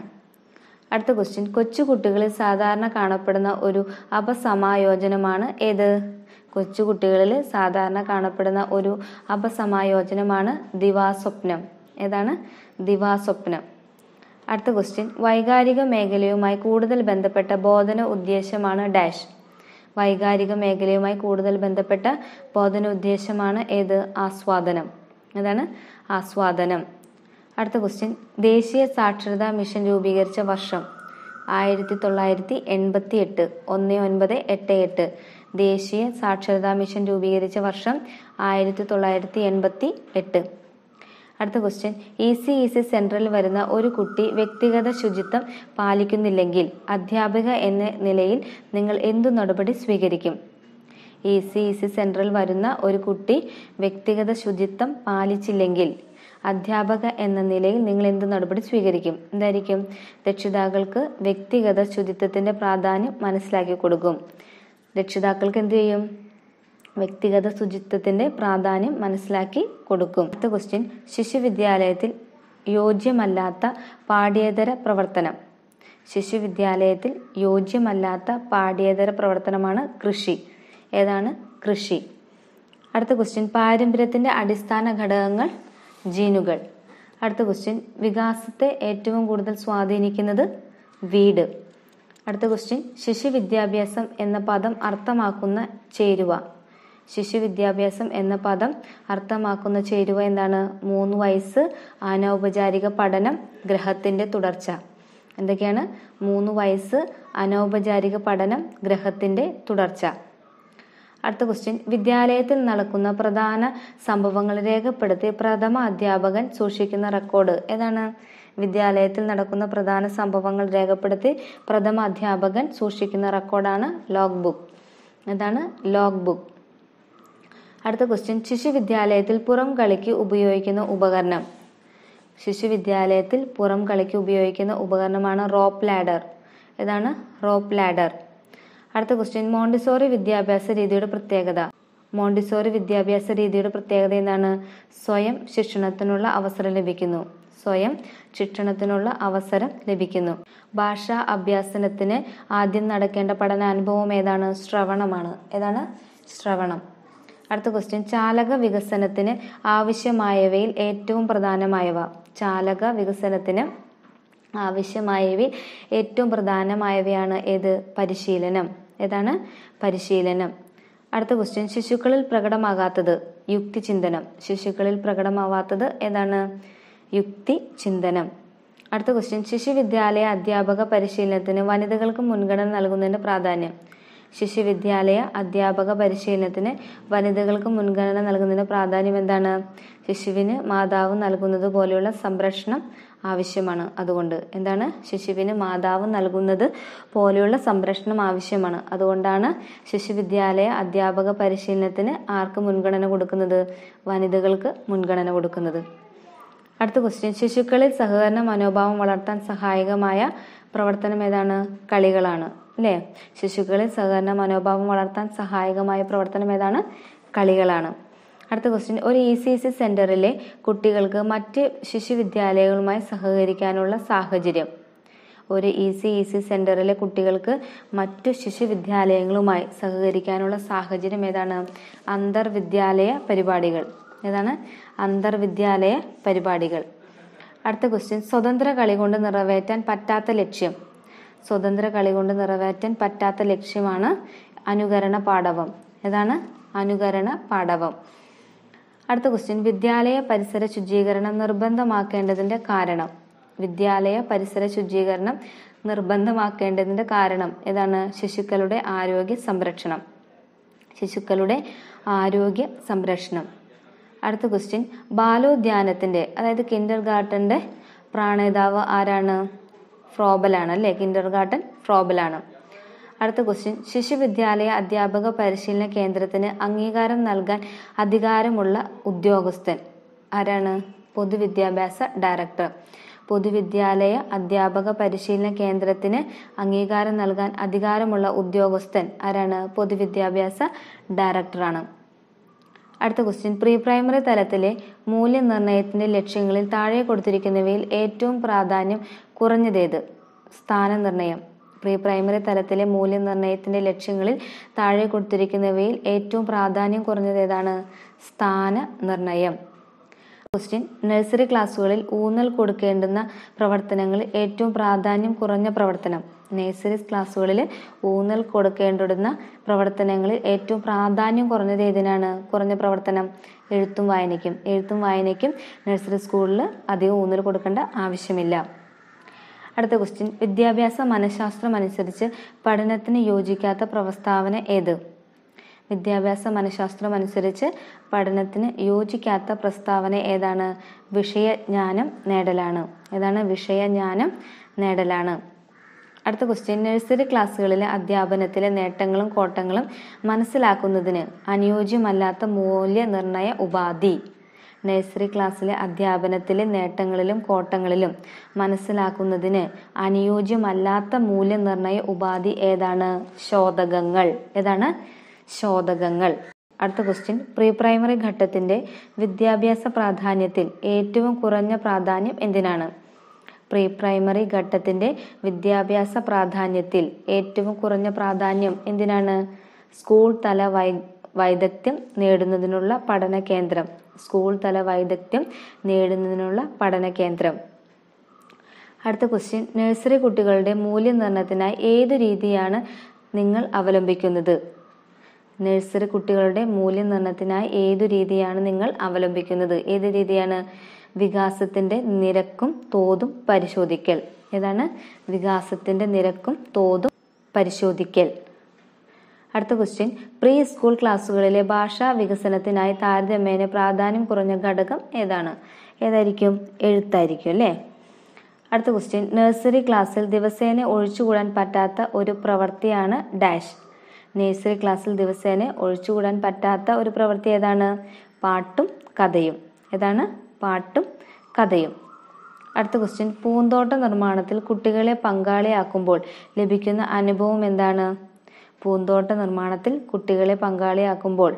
അടുത്ത ക്വസ്റ്റ്യൻ കൊച്ചുകുട്ടികളിൽ സാധാരണ കാണപ്പെടുന്ന ഒരു അപസമായോജനമാണ് ഏത് കൊച്ചുകുട്ടികളിൽ സാധാരണ കാണപ്പെടുന്ന ഒരു അപസമായോചനമാണ് ദിവാസ്വപ്നം ഏതാണ് ദിവാസ്വപ്നം അടുത്ത ക്വസ്റ്റ്യൻ വൈകാരിക മേഖലയുമായി കൂടുതൽ ബന്ധപ്പെട്ട ബോധന ഉദ്ദേശമാണ് ഡാഷ് വൈകാരിക മേഖലയുമായി കൂടുതൽ ബന്ധപ്പെട്ട ബോധന ഉദ്ദേശമാണ് ഏത് ആസ്വാദനം ഏതാണ് ആസ്വാദനം അടുത്ത ക്വസ്റ്റ്യൻ ദേശീയ സാക്ഷരതാ മിഷൻ രൂപീകരിച്ച വർഷം ആയിരത്തി തൊള്ളായിരത്തി എൺപത്തി എട്ട് ഒന്ന് ഒൻപത് എട്ട് എട്ട് ദേശീയ സാക്ഷരതാ മിഷൻ രൂപീകരിച്ച വർഷം ആയിരത്തി തൊള്ളായിരത്തി എൺപത്തി എട്ട് അടുത്ത question E C E C സെൻറ്ററിൽ വരുന്ന ഒരു കുട്ടി വ്യക്തിഗത ശുചിത്വം പാലിക്കുന്നില്ലെങ്കിൽ അധ്യാപിക എന്ന നിലയിൽ നിങ്ങൾ എന്തു നടപടി സ്വീകരിക്കും ഇ സി ഇ സി സെൻറ്ററിൽ വരുന്ന ഒരു കുട്ടി വ്യക്തിഗത ശുചിത്വം പാലിച്ചില്ലെങ്കിൽ അധ്യാപക എന്ന നിലയിൽ നിങ്ങൾ എന്ത് നടപടി സ്വീകരിക്കും എന്തായിരിക്കും രക്ഷിതാക്കൾക്ക് വ്യക്തിഗത ശുചിത്വത്തിന്റെ പ്രാധാന്യം മനസ്സിലാക്കി കൊടുക്കും രക്ഷിതാക്കൾക്ക് എന്തു ചെയ്യും വ്യക്തിഗത ശുചിത്വത്തിന്റെ പ്രാധാന്യം മനസ്സിലാക്കി കൊടുക്കും അടുത്ത ക്വസ്റ്റ്യൻ ശിശുവിദ്യാലയത്തിൽ യോജ്യമല്ലാത്ത പാഠ്യേതര പ്രവർത്തനം ശിശുവിദ്യാലയത്തിൽ യോജ്യമല്ലാത്ത പാഠ്യേതര പ്രവർത്തനമാണ് കൃഷി ഏതാണ് കൃഷി അടുത്ത ക്വസ്റ്റ്യൻ പാരമ്പര്യത്തിന്റെ അടിസ്ഥാന ഘടകങ്ങൾ ജീനുകൾ അടുത്ത ക്വസ്റ്റ്യൻ വികാസത്തെ ഏറ്റവും കൂടുതൽ സ്വാധീനിക്കുന്നത് വീട് അടുത്ത ക്വസ്റ്റ്യൻ ശിശു വിദ്യാഭ്യാസം എന്ന പദം അർത്ഥമാക്കുന്ന ചേരുവ ശിശു വിദ്യാഭ്യാസം എന്ന പദം അർത്ഥമാക്കുന്ന ചേരുവ എന്താണ് മൂന്ന് വയസ്സ് അനൗപചാരിക പഠനം ഗ്രഹത്തിന്റെ തുടർച്ച എന്തൊക്കെയാണ് മൂന്ന് വയസ്സ് അനൗപചാരിക പഠനം ഗ്രഹത്തിന്റെ തുടർച്ച അടുത്ത ക്വസ്റ്റ്യൻ വിദ്യാലയത്തിൽ നടക്കുന്ന പ്രധാന സംഭവങ്ങൾ രേഖപ്പെടുത്തി പ്രഥമ അധ്യാപകൻ സൂക്ഷിക്കുന്ന റെക്കോർഡ് ഏതാണ് വിദ്യാലയത്തിൽ നടക്കുന്ന പ്രധാന സംഭവങ്ങൾ രേഖപ്പെടുത്തി പ്രഥമ അധ്യാപകൻ സൂക്ഷിക്കുന്ന റെക്കോർഡാണ് ലോഗ് ബുക്ക് ഇതാണ് ലോഗ് ബുക്ക് അടുത്ത ക്വസ്റ്റ്യൻ ശിശു വിദ്യാലയത്തിൽ പുറം കളിക്ക് ഉപയോഗിക്കുന്ന ഉപകരണം ശിശു വിദ്യാലയത്തിൽ പുറം കളിക്ക് ഉപയോഗിക്കുന്ന ഉപകരണമാണ് റോപ്പ് ലാഡർ ഇതാണ് റോപ്പ് ലാഡർ അടുത്ത ക്വസ്റ്റ്യൻ മോണ്ടിസോറി വിദ്യാഭ്യാസ രീതിയുടെ പ്രത്യേകത മോണ്ടിസോറി വിദ്യാഭ്യാസ രീതിയുടെ പ്രത്യേകത എന്താണ് സ്വയം ശിക്ഷണത്തിനുള്ള അവസരം ലഭിക്കുന്നു സ്വയം ശിക്ഷണത്തിനുള്ള അവസരം ലഭിക്കുന്നു ഭാഷാ അഭ്യാസനത്തിന് ആദ്യം നടക്കേണ്ട പഠനാനുഭവം ഏതാണ് ശ്രവണമാണ് ഏതാണ് ശ്രവണം അടുത്ത ക്വസ്റ്റ്യൻ ചാലക വികസനത്തിന് ആവശ്യമായവയിൽ ഏറ്റവും പ്രധാനമായവ ചാലക വികസനത്തിന് ആവശ്യമായവയിൽ ഏറ്റവും പ്രധാനമായവയാണ് ഏത് പരിശീലനം ഏതാണ് പരിശീലനം അടുത്ത ക്വസ്റ്റ്യൻ ശിശുക്കളിൽ പ്രകടമാകാത്തത് യുക്തിചിന്തനം ശിശുക്കളിൽ പ്രകടമാവാത്തത് ഏതാണ് യുക്തി ചിന്തനം അടുത്ത ക്വസ്റ്റ്യൻ ശിശുവിദ്യാലയ അധ്യാപക പരിശീലനത്തിന് വനിതകൾക്ക് മുൻഗണന നൽകുന്നതിൻ്റെ പ്രാധാന്യം ശിശുവിദ്യാലയ അധ്യാപക പരിശീലനത്തിന് വനിതകൾക്ക് മുൻഗണന നൽകുന്നതിന്റെ പ്രാധാന്യം എന്താണ് ശിശുവിന് മാതാവ് നൽകുന്നത് പോലെയുള്ള സംരക്ഷണം ആവശ്യമാണ് അതുകൊണ്ട് എന്താണ് ശിശുവിന് മാതാവ് നൽകുന്നത് പോലെയുള്ള സംരക്ഷണം ആവശ്യമാണ് അതുകൊണ്ടാണ് ശിശുവിദ്യാലയ അധ്യാപക പരിശീലനത്തിന് ആർക്ക് മുൻഗണന കൊടുക്കുന്നത് വനിതകൾക്ക് മുൻഗണന കൊടുക്കുന്നത് അടുത്ത ക്വസ്റ്റ്യൻ ശിശുക്കളിൽ സഹകരണ മനോഭാവം വളർത്താൻ സഹായകമായ പ്രവർത്തനം ഏതാണ് കളികളാണ് അല്ലേ ശിശുക്കളിൽ സഹകരണ മനോഭാവം വളർത്താൻ സഹായകമായ പ്രവർത്തനം ഏതാണ് കളികളാണ് അടുത്ത ക്വസ്റ്റ്യൻ ഒരു ഇ സി സി സെൻ്ററിലെ കുട്ടികൾക്ക് മറ്റ് ശിശു വിദ്യാലയങ്ങളുമായി സഹകരിക്കാനുള്ള സാഹചര്യം ഒരു ഇ സി ഇ സി സെൻ്ററിലെ കുട്ടികൾക്ക് മറ്റു ശിശു വിദ്യാലയങ്ങളുമായി സഹകരിക്കാനുള്ള സാഹചര്യം ഏതാണ് അന്തർവിദ്യാലയ പരിപാടികൾ ഏതാണ് അന്തർവിദ്യാലയ പരിപാടികൾ അടുത്ത ക്വസ്റ്റ്യൻ സ്വതന്ത്ര കളി കൊണ്ട് നിറവേറ്റാൻ പറ്റാത്ത ലക്ഷ്യം സ്വതന്ത്ര കളി കൊണ്ട് നിറവേറ്റാൻ പറ്റാത്ത ലക്ഷ്യമാണ് അനുകരണ പാഠവം ഏതാണ് അനുകരണ പാഠവം അടുത്ത ക്വസ്റ്റ്യൻ വിദ്യാലയ പരിസര ശുചീകരണം നിർബന്ധമാക്കേണ്ടതിന്റെ കാരണം വിദ്യാലയ പരിസര ശുചീകരണം നിർബന്ധമാക്കേണ്ടതിന്റെ കാരണം ഏതാണ് ശിശുക്കളുടെ ആരോഗ്യ സംരക്ഷണം ശിശുക്കളുടെ ആരോഗ്യ സംരക്ഷണം അടുത്ത ക്വസ്റ്റ്യൻ ബാലോദ്യാനത്തിൻ്റെ അതായത് കിൻഡർ ഗാർട്ടൻ്റെ പ്രാണേതാവ് ആരാണ് ഫ്രോബലാണ് അല്ലേ കിൻഡർ ഗാർട്ടൻ ഫ്രോബലാണ് അടുത്ത ക്വസ്റ്റ്യൻ ശിശുവിദ്യാലയ അധ്യാപക പരിശീലന കേന്ദ്രത്തിന് അംഗീകാരം നൽകാൻ അധികാരമുള്ള ഉദ്യോഗസ്ഥൻ ആരാണ് പൊതുവിദ്യാഭ്യാസ ഡയറക്ടർ പൊതുവിദ്യാലയ അധ്യാപക പരിശീലന കേന്ദ്രത്തിന് അംഗീകാരം നൽകാൻ അധികാരമുള്ള ഉദ്യോഗസ്ഥൻ ആരാണ് പൊതുവിദ്യാഭ്യാസ ഡയറക്ടറാണ് അടുത്ത ക്വസ്റ്റ്യൻ പ്രീ പ്രൈമറി തലത്തിലെ മൂല്യനിർണ്ണയത്തിൻ്റെ ലക്ഷ്യങ്ങളിൽ താഴെ കൊടുത്തിരിക്കുന്നവയിൽ ഏറ്റവും പ്രാധാന്യം കുറഞ്ഞതേത് സ്ഥാനനിർണ്ണയം പ്രീ പ്രൈമറി തലത്തിലെ മൂല്യനിർണ്ണയത്തിൻ്റെ ലക്ഷ്യങ്ങളിൽ താഴെ കൊടുത്തിരിക്കുന്നവയിൽ ഏറ്റവും പ്രാധാന്യം കുറഞ്ഞതേതാണ് സ്ഥാന നിർണയം ക്വസ്റ്റ്യൻ നഴ്സറി ക്ലാസ്സുകളിൽ ഊന്നൽ കൊടുക്കേണ്ടുന്ന പ്രവർത്തനങ്ങളിൽ ഏറ്റവും പ്രാധാന്യം കുറഞ്ഞ പ്രവർത്തനം നേഴ്സറി ക്ലാസ്സുകളിൽ ഊന്നൽ കൊടുക്കേണ്ടിടുന്ന പ്രവർത്തനങ്ങളിൽ ഏറ്റവും പ്രാധാന്യം കുറഞ്ഞത് ഏതിനാണ് കുറഞ്ഞ പ്രവർത്തനം എഴുത്തും വായനയ്ക്കും എഴുത്തും വായനയ്ക്കും നഴ്സറി സ്കൂളിൽ അധികം ഊന്നൽ കൊടുക്കേണ്ട ആവശ്യമില്ല അടുത്ത ക്വസ്റ്റ്യൻ വിദ്യാഭ്യാസ മനഃശാസ്ത്രം അനുസരിച്ച് പഠനത്തിന് യോജിക്കാത്ത പ്രസ്താവന ഏത് വിദ്യാഭ്യാസ മനഃശാസ്ത്രം അനുസരിച്ച് പഠനത്തിന് യോജിക്കാത്ത പ്രസ്താവന ഏതാണ് വിഷയജ്ഞാനം നേടലാണ് ഏതാണ് വിഷയജ്ഞാനം നേടലാണ് അടുത്ത ക്വസ്റ്റ്യൻ നഴ്സറി ക്ലാസ്സുകളിലെ അധ്യാപനത്തിലെ നേട്ടങ്ങളും കോട്ടങ്ങളും മനസ്സിലാക്കുന്നതിന് അനുയോജ്യമല്ലാത്ത മൂല്യനിർണയ ഉപാധി നഴ്സറി ക്ലാസ്സിലെ അധ്യാപനത്തിലെ നേട്ടങ്ങളിലും കോട്ടങ്ങളിലും മനസ്സിലാക്കുന്നതിന് അനുയോജ്യമല്ലാത്ത മൂല്യനിർണയ ഉപാധി ഏതാണ് ശോധകങ്ങൾ ഏതാണ് ശോധകങ്ങൾ അടുത്ത ക്വസ്റ്റ്യൻ പ്രീ പ്രൈമറി ഘട്ടത്തിന്റെ വിദ്യാഭ്യാസ പ്രാധാന്യത്തിൽ ഏറ്റവും കുറഞ്ഞ പ്രാധാന്യം എന്തിനാണ് പ്രീ പ്രൈമറി ഘട്ടത്തിന്റെ വിദ്യാഭ്യാസ പ്രാധാന്യത്തിൽ ഏറ്റവും കുറഞ്ഞ പ്രാധാന്യം എന്തിനാണ് സ്കൂൾ തല വൈ വൈദഗ്ധ്യം നേടുന്നതിനുള്ള പഠന കേന്ദ്രം സ്കൂൾ തല വൈദഗ്ധ്യം നേടുന്നതിനുള്ള പഠന കേന്ദ്രം അടുത്ത ക്വസ്റ്റ്യൻ നഴ്സറി കുട്ടികളുടെ മൂല്യനിർണ്ണയത്തിനായി ഏത് രീതിയാണ് നിങ്ങൾ അവലംബിക്കുന്നത് നഴ്സറി കുട്ടികളുടെ മൂല്യനിർണ്ണയത്തിനായി ഏതു രീതിയാണ് നിങ്ങൾ അവലംബിക്കുന്നത് ഏത് രീതിയാണ് വികാസത്തിൻ്റെ നിരക്കും തോതും പരിശോധിക്കൽ ഏതാണ് വികാസത്തിൻ്റെ നിരക്കും തോതും പരിശോധിക്കൽ അടുത്ത ക്വസ്റ്റ്യൻ പ്രീ സ്കൂൾ ക്ലാസ്സുകളിലെ ഭാഷാ വികസനത്തിനായി താരതമ്യേന പ്രാധാന്യം കുറഞ്ഞ ഘടകം ഏതാണ് ഏതായിരിക്കും എഴുത്തായിരിക്കും അല്ലേ അടുത്ത ക്വസ്റ്റ്യൻ നഴ്സറി ക്ലാസ്സിൽ ദിവസേന ഒഴിച്ചുകൂടാൻ പറ്റാത്ത ഒരു പ്രവൃത്തിയാണ് ഡാഷ് നഴ്സറി ക്ലാസ്സിൽ ദിവസേന ഒഴിച്ചുകൂടാൻ പറ്റാത്ത ഒരു പ്രവൃത്തി ഏതാണ് പാട്ടും കഥയും ഏതാണ് പാട്ടും കഥയും അടുത്ത ക്വസ്റ്റ്യൻ പൂന്തോട്ട നിർമ്മാണത്തിൽ കുട്ടികളെ പങ്കാളിയാക്കുമ്പോൾ ലഭിക്കുന്ന അനുഭവം എന്താണ് പൂന്തോട്ട നിർമ്മാണത്തിൽ കുട്ടികളെ പങ്കാളിയാക്കുമ്പോൾ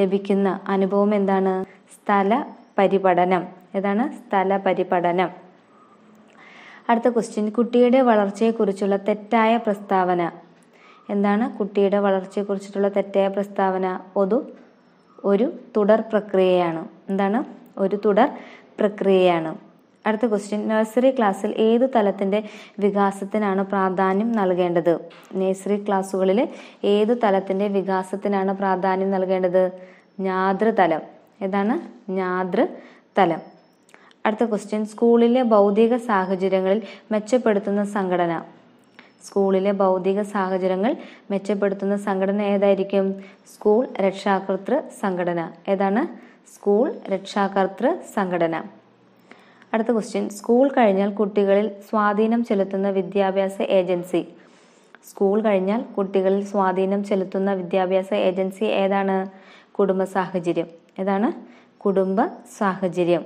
ലഭിക്കുന്ന അനുഭവം എന്താണ് സ്ഥല പരിപഠനം ഏതാണ് സ്ഥല പരിപഠനം അടുത്ത ക്വസ്റ്റ്യൻ കുട്ടിയുടെ വളർച്ചയെക്കുറിച്ചുള്ള തെറ്റായ പ്രസ്താവന എന്താണ് കുട്ടിയുടെ വളർച്ചയെക്കുറിച്ചിട്ടുള്ള തെറ്റായ പ്രസ്താവന പൊതു ഒരു തുടർ പ്രക്രിയയാണ് എന്താണ് ഒരു തുടർ പ്രക്രിയയാണ് അടുത്ത ക്വസ്റ്റ്യൻ നഴ്സറി ക്ലാസ്സിൽ ഏത് തലത്തിൻ്റെ വികാസത്തിനാണ് പ്രാധാന്യം നൽകേണ്ടത് നഴ്സറി ക്ലാസ്സുകളിൽ ഏത് തലത്തിൻ്റെ വികാസത്തിനാണ് പ്രാധാന്യം നൽകേണ്ടത് ഞാതൃതലം ഏതാണ് ഞാതൃതലം അടുത്ത ക്വസ്റ്റ്യൻ സ്കൂളിലെ ഭൗതിക സാഹചര്യങ്ങളിൽ മെച്ചപ്പെടുത്തുന്ന സംഘടന സ്കൂളിലെ ഭൗതിക സാഹചര്യങ്ങൾ മെച്ചപ്പെടുത്തുന്ന സംഘടന ഏതായിരിക്കും സ്കൂൾ രക്ഷാകർതൃ സംഘടന ഏതാണ് സ്കൂൾ രക്ഷാകർത്തൃ സംഘടന അടുത്ത ക്വസ്റ്റ്യൻ സ്കൂൾ കഴിഞ്ഞാൽ കുട്ടികളിൽ സ്വാധീനം ചെലുത്തുന്ന വിദ്യാഭ്യാസ ഏജൻസി സ്കൂൾ കഴിഞ്ഞാൽ കുട്ടികളിൽ സ്വാധീനം ചെലുത്തുന്ന വിദ്യാഭ്യാസ ഏജൻസി ഏതാണ് കുടുംബ സാഹചര്യം ഏതാണ് കുടുംബ സാഹചര്യം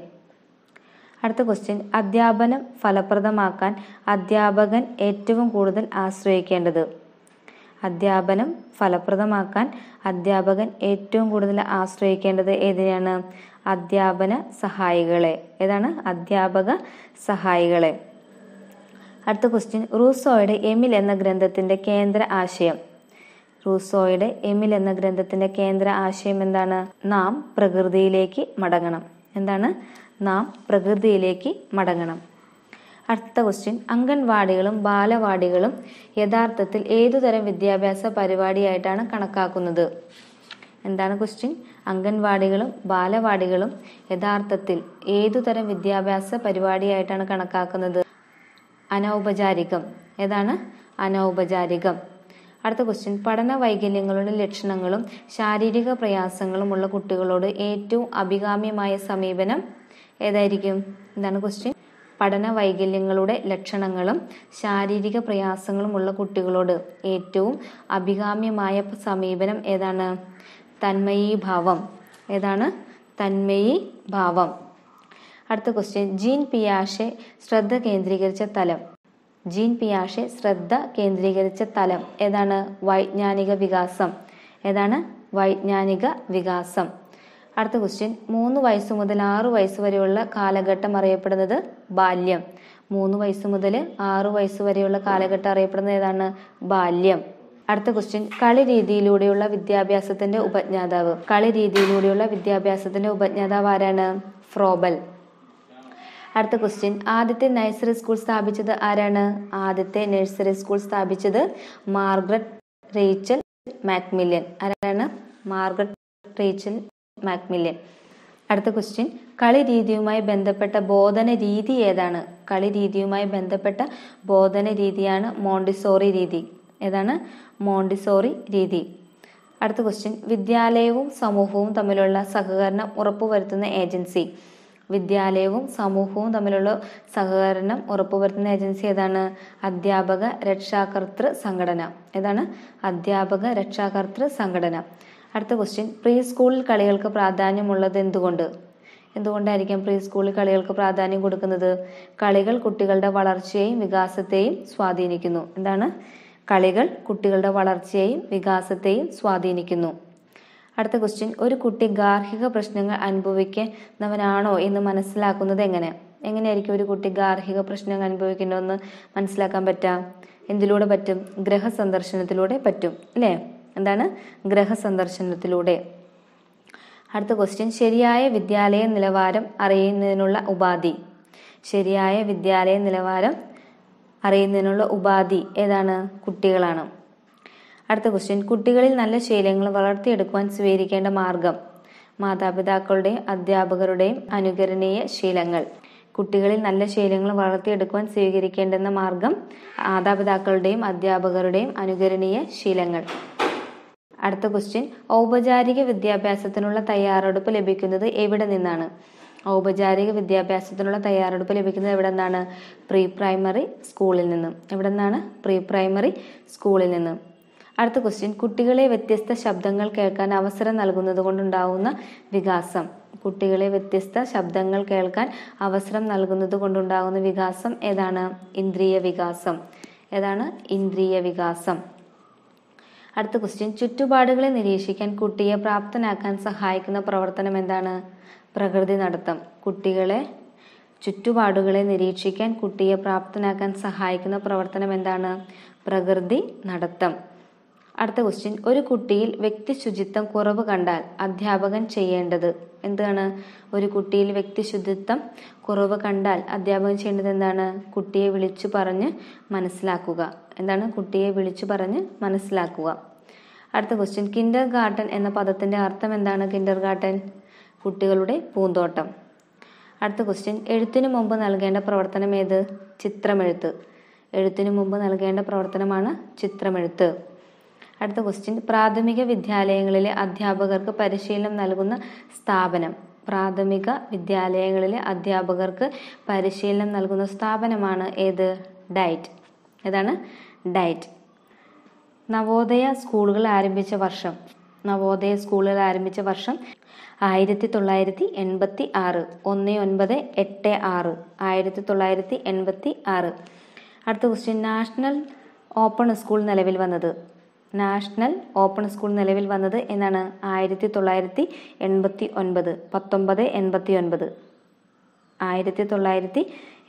അടുത്ത ക്വസ്റ്റ്യൻ അധ്യാപനം ഫലപ്രദമാക്കാൻ അധ്യാപകൻ ഏറ്റവും കൂടുതൽ ആശ്രയിക്കേണ്ടത് അധ്യാപനം ഫലപ്രദമാക്കാൻ അധ്യാപകൻ ഏറ്റവും കൂടുതൽ ആശ്രയിക്കേണ്ടത് ഏതിനെയാണ് അധ്യാപന സഹായികളെ ഏതാണ് അധ്യാപക സഹായികളെ അടുത്ത ക്വസ്റ്റ്യൻ റൂസോയുടെ എമിൽ എന്ന ഗ്രന്ഥത്തിന്റെ കേന്ദ്ര ആശയം റൂസോയുടെ എമിൽ എന്ന ഗ്രന്ഥത്തിന്റെ കേന്ദ്ര ആശയം എന്താണ് നാം പ്രകൃതിയിലേക്ക് മടങ്ങണം എന്താണ് നാം പ്രകൃതിയിലേക്ക് മടങ്ങണം അടുത്ത ക്വസ്റ്റ്യൻ അംഗൻവാടികളും ബാലവാടികളും യഥാർത്ഥത്തിൽ ഏതുതരം വിദ്യാഭ്യാസ പരിപാടിയായിട്ടാണ് കണക്കാക്കുന്നത് എന്താണ് ക്വസ്റ്റ്യൻ അംഗൻവാടികളും ബാലവാടികളും യഥാർത്ഥത്തിൽ ഏതുതരം വിദ്യാഭ്യാസ പരിപാടിയായിട്ടാണ് കണക്കാക്കുന്നത് അനൗപചാരികം ഏതാണ് അനൗപചാരികം അടുത്ത ക്വസ്റ്റ്യൻ പഠന വൈകല്യങ്ങളുടെ ലക്ഷണങ്ങളും ശാരീരിക പ്രയാസങ്ങളും ഉള്ള കുട്ടികളോട് ഏറ്റവും അഭികാമ്യമായ സമീപനം ഏതായിരിക്കും എന്താണ് ക്വസ്റ്റ്യൻ പഠന വൈകല്യങ്ങളുടെ ലക്ഷണങ്ങളും ശാരീരിക പ്രയാസങ്ങളുമുള്ള കുട്ടികളോട് ഏറ്റവും അഭികാമ്യമായ സമീപനം ഏതാണ് തന്മയീഭാവം ഏതാണ് ഭാവം അടുത്ത ക്വസ്റ്റ്യൻ ജീൻ പിയാഷെ ശ്രദ്ധ കേന്ദ്രീകരിച്ച തലം ജീൻ പിയാഷെ ശ്രദ്ധ കേന്ദ്രീകരിച്ച തലം ഏതാണ് വൈജ്ഞാനിക വികാസം ഏതാണ് വൈജ്ഞാനിക വികാസം അടുത്ത ക്വസ്റ്റ്യൻ മൂന്ന് വയസ്സ് മുതൽ ആറ് വയസ്സ് വരെയുള്ള കാലഘട്ടം അറിയപ്പെടുന്നത് ബാല്യം മൂന്ന് വയസ്സ് മുതൽ ആറ് വയസ്സ് വരെയുള്ള കാലഘട്ടം അറിയപ്പെടുന്നത് ഏതാണ് ബാല്യം അടുത്ത ക്വസ്റ്റ്യൻ കളി രീതിയിലൂടെയുള്ള വിദ്യാഭ്യാസത്തിന്റെ ഉപജ്ഞാതാവ് കളി രീതിയിലൂടെയുള്ള വിദ്യാഭ്യാസത്തിന്റെ ഉപജ്ഞാതാവ് ആരാണ് ഫ്രോബൽ അടുത്ത ക്വസ്റ്റ്യൻ ആദ്യത്തെ നഴ്സറി സ്കൂൾ സ്ഥാപിച്ചത് ആരാണ് ആദ്യത്തെ നഴ്സറി സ്കൂൾ സ്ഥാപിച്ചത് മാർഗ്രറ്റ് റീച്ചൽ മാക്മില്യൻ ആരാണ് മാർഗ്രറ്റ് റീച്ചൽ മാക്മില്യൻ അടുത്ത ക്വസ്റ്റ്യൻ കളി രീതിയുമായി ബന്ധപ്പെട്ട ബോധന രീതി ഏതാണ് കളി രീതിയുമായി ബന്ധപ്പെട്ട ബോധന രീതിയാണ് മോണ്ടിസോറി രീതി ഏതാണ് മോണ്ടിസോറി രീതി അടുത്ത ക്വസ്റ്റ്യൻ വിദ്യാലയവും സമൂഹവും തമ്മിലുള്ള സഹകരണം ഉറപ്പുവരുത്തുന്ന ഏജൻസി വിദ്യാലയവും സമൂഹവും തമ്മിലുള്ള സഹകരണം ഉറപ്പുവരുത്തുന്ന ഏജൻസി ഏതാണ് അധ്യാപക രക്ഷാകർത്തൃ സംഘടന ഏതാണ് അധ്യാപക രക്ഷാകർത്തൃ സംഘടന അടുത്ത ക്വസ്റ്റ്യൻ പ്രീ സ്കൂളിൽ കളികൾക്ക് പ്രാധാന്യമുള്ളത് എന്തുകൊണ്ട് എന്തുകൊണ്ടായിരിക്കാം പ്രീ സ്കൂളിൽ കളികൾക്ക് പ്രാധാന്യം കൊടുക്കുന്നത് കളികൾ കുട്ടികളുടെ വളർച്ചയെയും വികാസത്തെയും സ്വാധീനിക്കുന്നു എന്താണ് കളികൾ കുട്ടികളുടെ വളർച്ചയെയും വികാസത്തെയും സ്വാധീനിക്കുന്നു അടുത്ത ക്വസ്റ്റ്യൻ ഒരു കുട്ടി ഗാർഹിക പ്രശ്നങ്ങൾ അനുഭവിക്കുന്നവനാണോ എന്ന് മനസ്സിലാക്കുന്നത് എങ്ങനെ എങ്ങനെയായിരിക്കും ഒരു കുട്ടി ഗാർഹിക പ്രശ്നങ്ങൾ അനുഭവിക്കേണ്ടതെന്ന് മനസ്സിലാക്കാൻ പറ്റുക എന്തിലൂടെ പറ്റും ഗ്രഹ സന്ദർശനത്തിലൂടെ പറ്റും അല്ലേ എന്താണ് ഗ്രഹസന്ദർശനത്തിലൂടെ അടുത്ത ക്വസ്റ്റ്യൻ ശരിയായ വിദ്യാലയ നിലവാരം അറിയുന്നതിനുള്ള ഉപാധി ശരിയായ വിദ്യാലയ നിലവാരം അറിയുന്നതിനുള്ള ഉപാധി ഏതാണ് കുട്ടികളാണ് അടുത്ത ക്വസ്റ്റ്യൻ കുട്ടികളിൽ നല്ല ശീലങ്ങൾ വളർത്തിയെടുക്കുവാൻ സ്വീകരിക്കേണ്ട മാർഗം മാതാപിതാക്കളുടെയും അധ്യാപകരുടെയും അനുകരണീയ ശീലങ്ങൾ കുട്ടികളിൽ നല്ല ശീലങ്ങൾ വളർത്തിയെടുക്കുവാൻ സ്വീകരിക്കേണ്ടെന്ന മാർഗം മാതാപിതാക്കളുടെയും അധ്യാപകരുടെയും അനുകരണീയ ശീലങ്ങൾ അടുത്ത ക്വസ്റ്റ്യൻ ഔപചാരിക വിദ്യാഭ്യാസത്തിനുള്ള തയ്യാറെടുപ്പ് ലഭിക്കുന്നത് എവിടെ നിന്നാണ് ഔപചാരിക വിദ്യാഭ്യാസത്തിനുള്ള തയ്യാറെടുപ്പ് ലഭിക്കുന്നത് എവിടെ നിന്നാണ് പ്രീ പ്രൈമറി സ്കൂളിൽ നിന്നും എവിടെ നിന്നാണ് പ്രീ പ്രൈമറി സ്കൂളിൽ നിന്നും അടുത്ത ക്വസ്റ്റ്യൻ കുട്ടികളെ വ്യത്യസ്ത ശബ്ദങ്ങൾ കേൾക്കാൻ അവസരം നൽകുന്നത് കൊണ്ടുണ്ടാവുന്ന വികാസം കുട്ടികളെ വ്യത്യസ്ത ശബ്ദങ്ങൾ കേൾക്കാൻ അവസരം നൽകുന്നത് കൊണ്ടുണ്ടാകുന്ന വികാസം ഏതാണ് ഇന്ദ്രിയ വികാസം ഏതാണ് ഇന്ദ്രിയ വികാസം അടുത്ത ക്വസ്റ്റ്യൻ ചുറ്റുപാടുകളെ നിരീക്ഷിക്കാൻ കുട്ടിയെ പ്രാപ്തനാക്കാൻ സഹായിക്കുന്ന പ്രവർത്തനം എന്താണ് പ്രകൃതി നടത്തം കുട്ടികളെ ചുറ്റുപാടുകളെ നിരീക്ഷിക്കാൻ കുട്ടിയെ പ്രാപ്തനാക്കാൻ സഹായിക്കുന്ന പ്രവർത്തനം എന്താണ് പ്രകൃതി നടത്തം അടുത്ത ക്വസ്റ്റ്യൻ ഒരു കുട്ടിയിൽ വ്യക്തി ശുചിത്വം കുറവ് കണ്ടാൽ അധ്യാപകൻ ചെയ്യേണ്ടത് എന്താണ് ഒരു കുട്ടിയിൽ വ്യക്തി ശുചിത്വം കുറവ് കണ്ടാൽ അധ്യാപകൻ ചെയ്യേണ്ടത് എന്താണ് കുട്ടിയെ വിളിച്ചു പറഞ്ഞ് മനസ്സിലാക്കുക എന്താണ് കുട്ടിയെ വിളിച്ചു പറഞ്ഞ് മനസ്സിലാക്കുക അടുത്ത ക്വസ്റ്റ്യൻ കിൻഡർ ഗാർഡൻ എന്ന പദത്തിന്റെ അർത്ഥം എന്താണ് കിൻഡർ ഗാർഡൻ കുട്ടികളുടെ പൂന്തോട്ടം അടുത്ത ക്വസ്റ്റ്യൻ എഴുത്തിനു മുമ്പ് നൽകേണ്ട പ്രവർത്തനം ഏത് ചിത്രമെഴുത്ത് എഴുത്തിനു മുമ്പ് നൽകേണ്ട പ്രവർത്തനമാണ് ചിത്രമെഴുത്ത് അടുത്ത ക്വസ്റ്റ്യൻ പ്രാഥമിക വിദ്യാലയങ്ങളിലെ അധ്യാപകർക്ക് പരിശീലനം നൽകുന്ന സ്ഥാപനം പ്രാഥമിക വിദ്യാലയങ്ങളിലെ അധ്യാപകർക്ക് പരിശീലനം നൽകുന്ന സ്ഥാപനമാണ് ഏത് ഡയറ്റ് ഏതാണ് ഡയറ്റ് നവോദയ സ്കൂളുകൾ ആരംഭിച്ച വർഷം നവോദയ സ്കൂളുകൾ ആരംഭിച്ച വർഷം ആയിരത്തി തൊള്ളായിരത്തി എൺപത്തി ആറ് ഒന്ന് ഒൻപത് എട്ട് ആറ് ആയിരത്തി തൊള്ളായിരത്തി എൺപത്തി ആറ് അടുത്ത ക്വസ്റ്റ്യൻ നാഷണൽ ഓപ്പൺ സ്കൂൾ നിലവിൽ വന്നത് നാഷണൽ ഓപ്പൺ സ്കൂൾ നിലവിൽ വന്നത് എന്നാണ് ആയിരത്തി തൊള്ളായിരത്തി എൺപത്തി ഒൻപത് പത്തൊമ്പത് എൺപത്തി ഒൻപത് ആയിരത്തി തൊള്ളായിരത്തി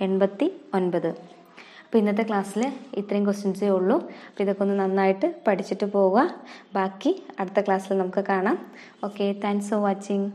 എൺപത്തി ഒൻപത് അപ്പോൾ ഇന്നത്തെ ക്ലാസ്സിൽ ഇത്രയും ക്വസ്റ്റ്യൻസേ ഉള്ളൂ അപ്പോൾ ഇതൊക്കെ ഒന്ന് നന്നായിട്ട് പഠിച്ചിട്ട് പോവുക ബാക്കി അടുത്ത ക്ലാസ്സിൽ നമുക്ക് കാണാം ഓക്കെ താങ്ക്സ് ഫോർ വാച്ചിങ്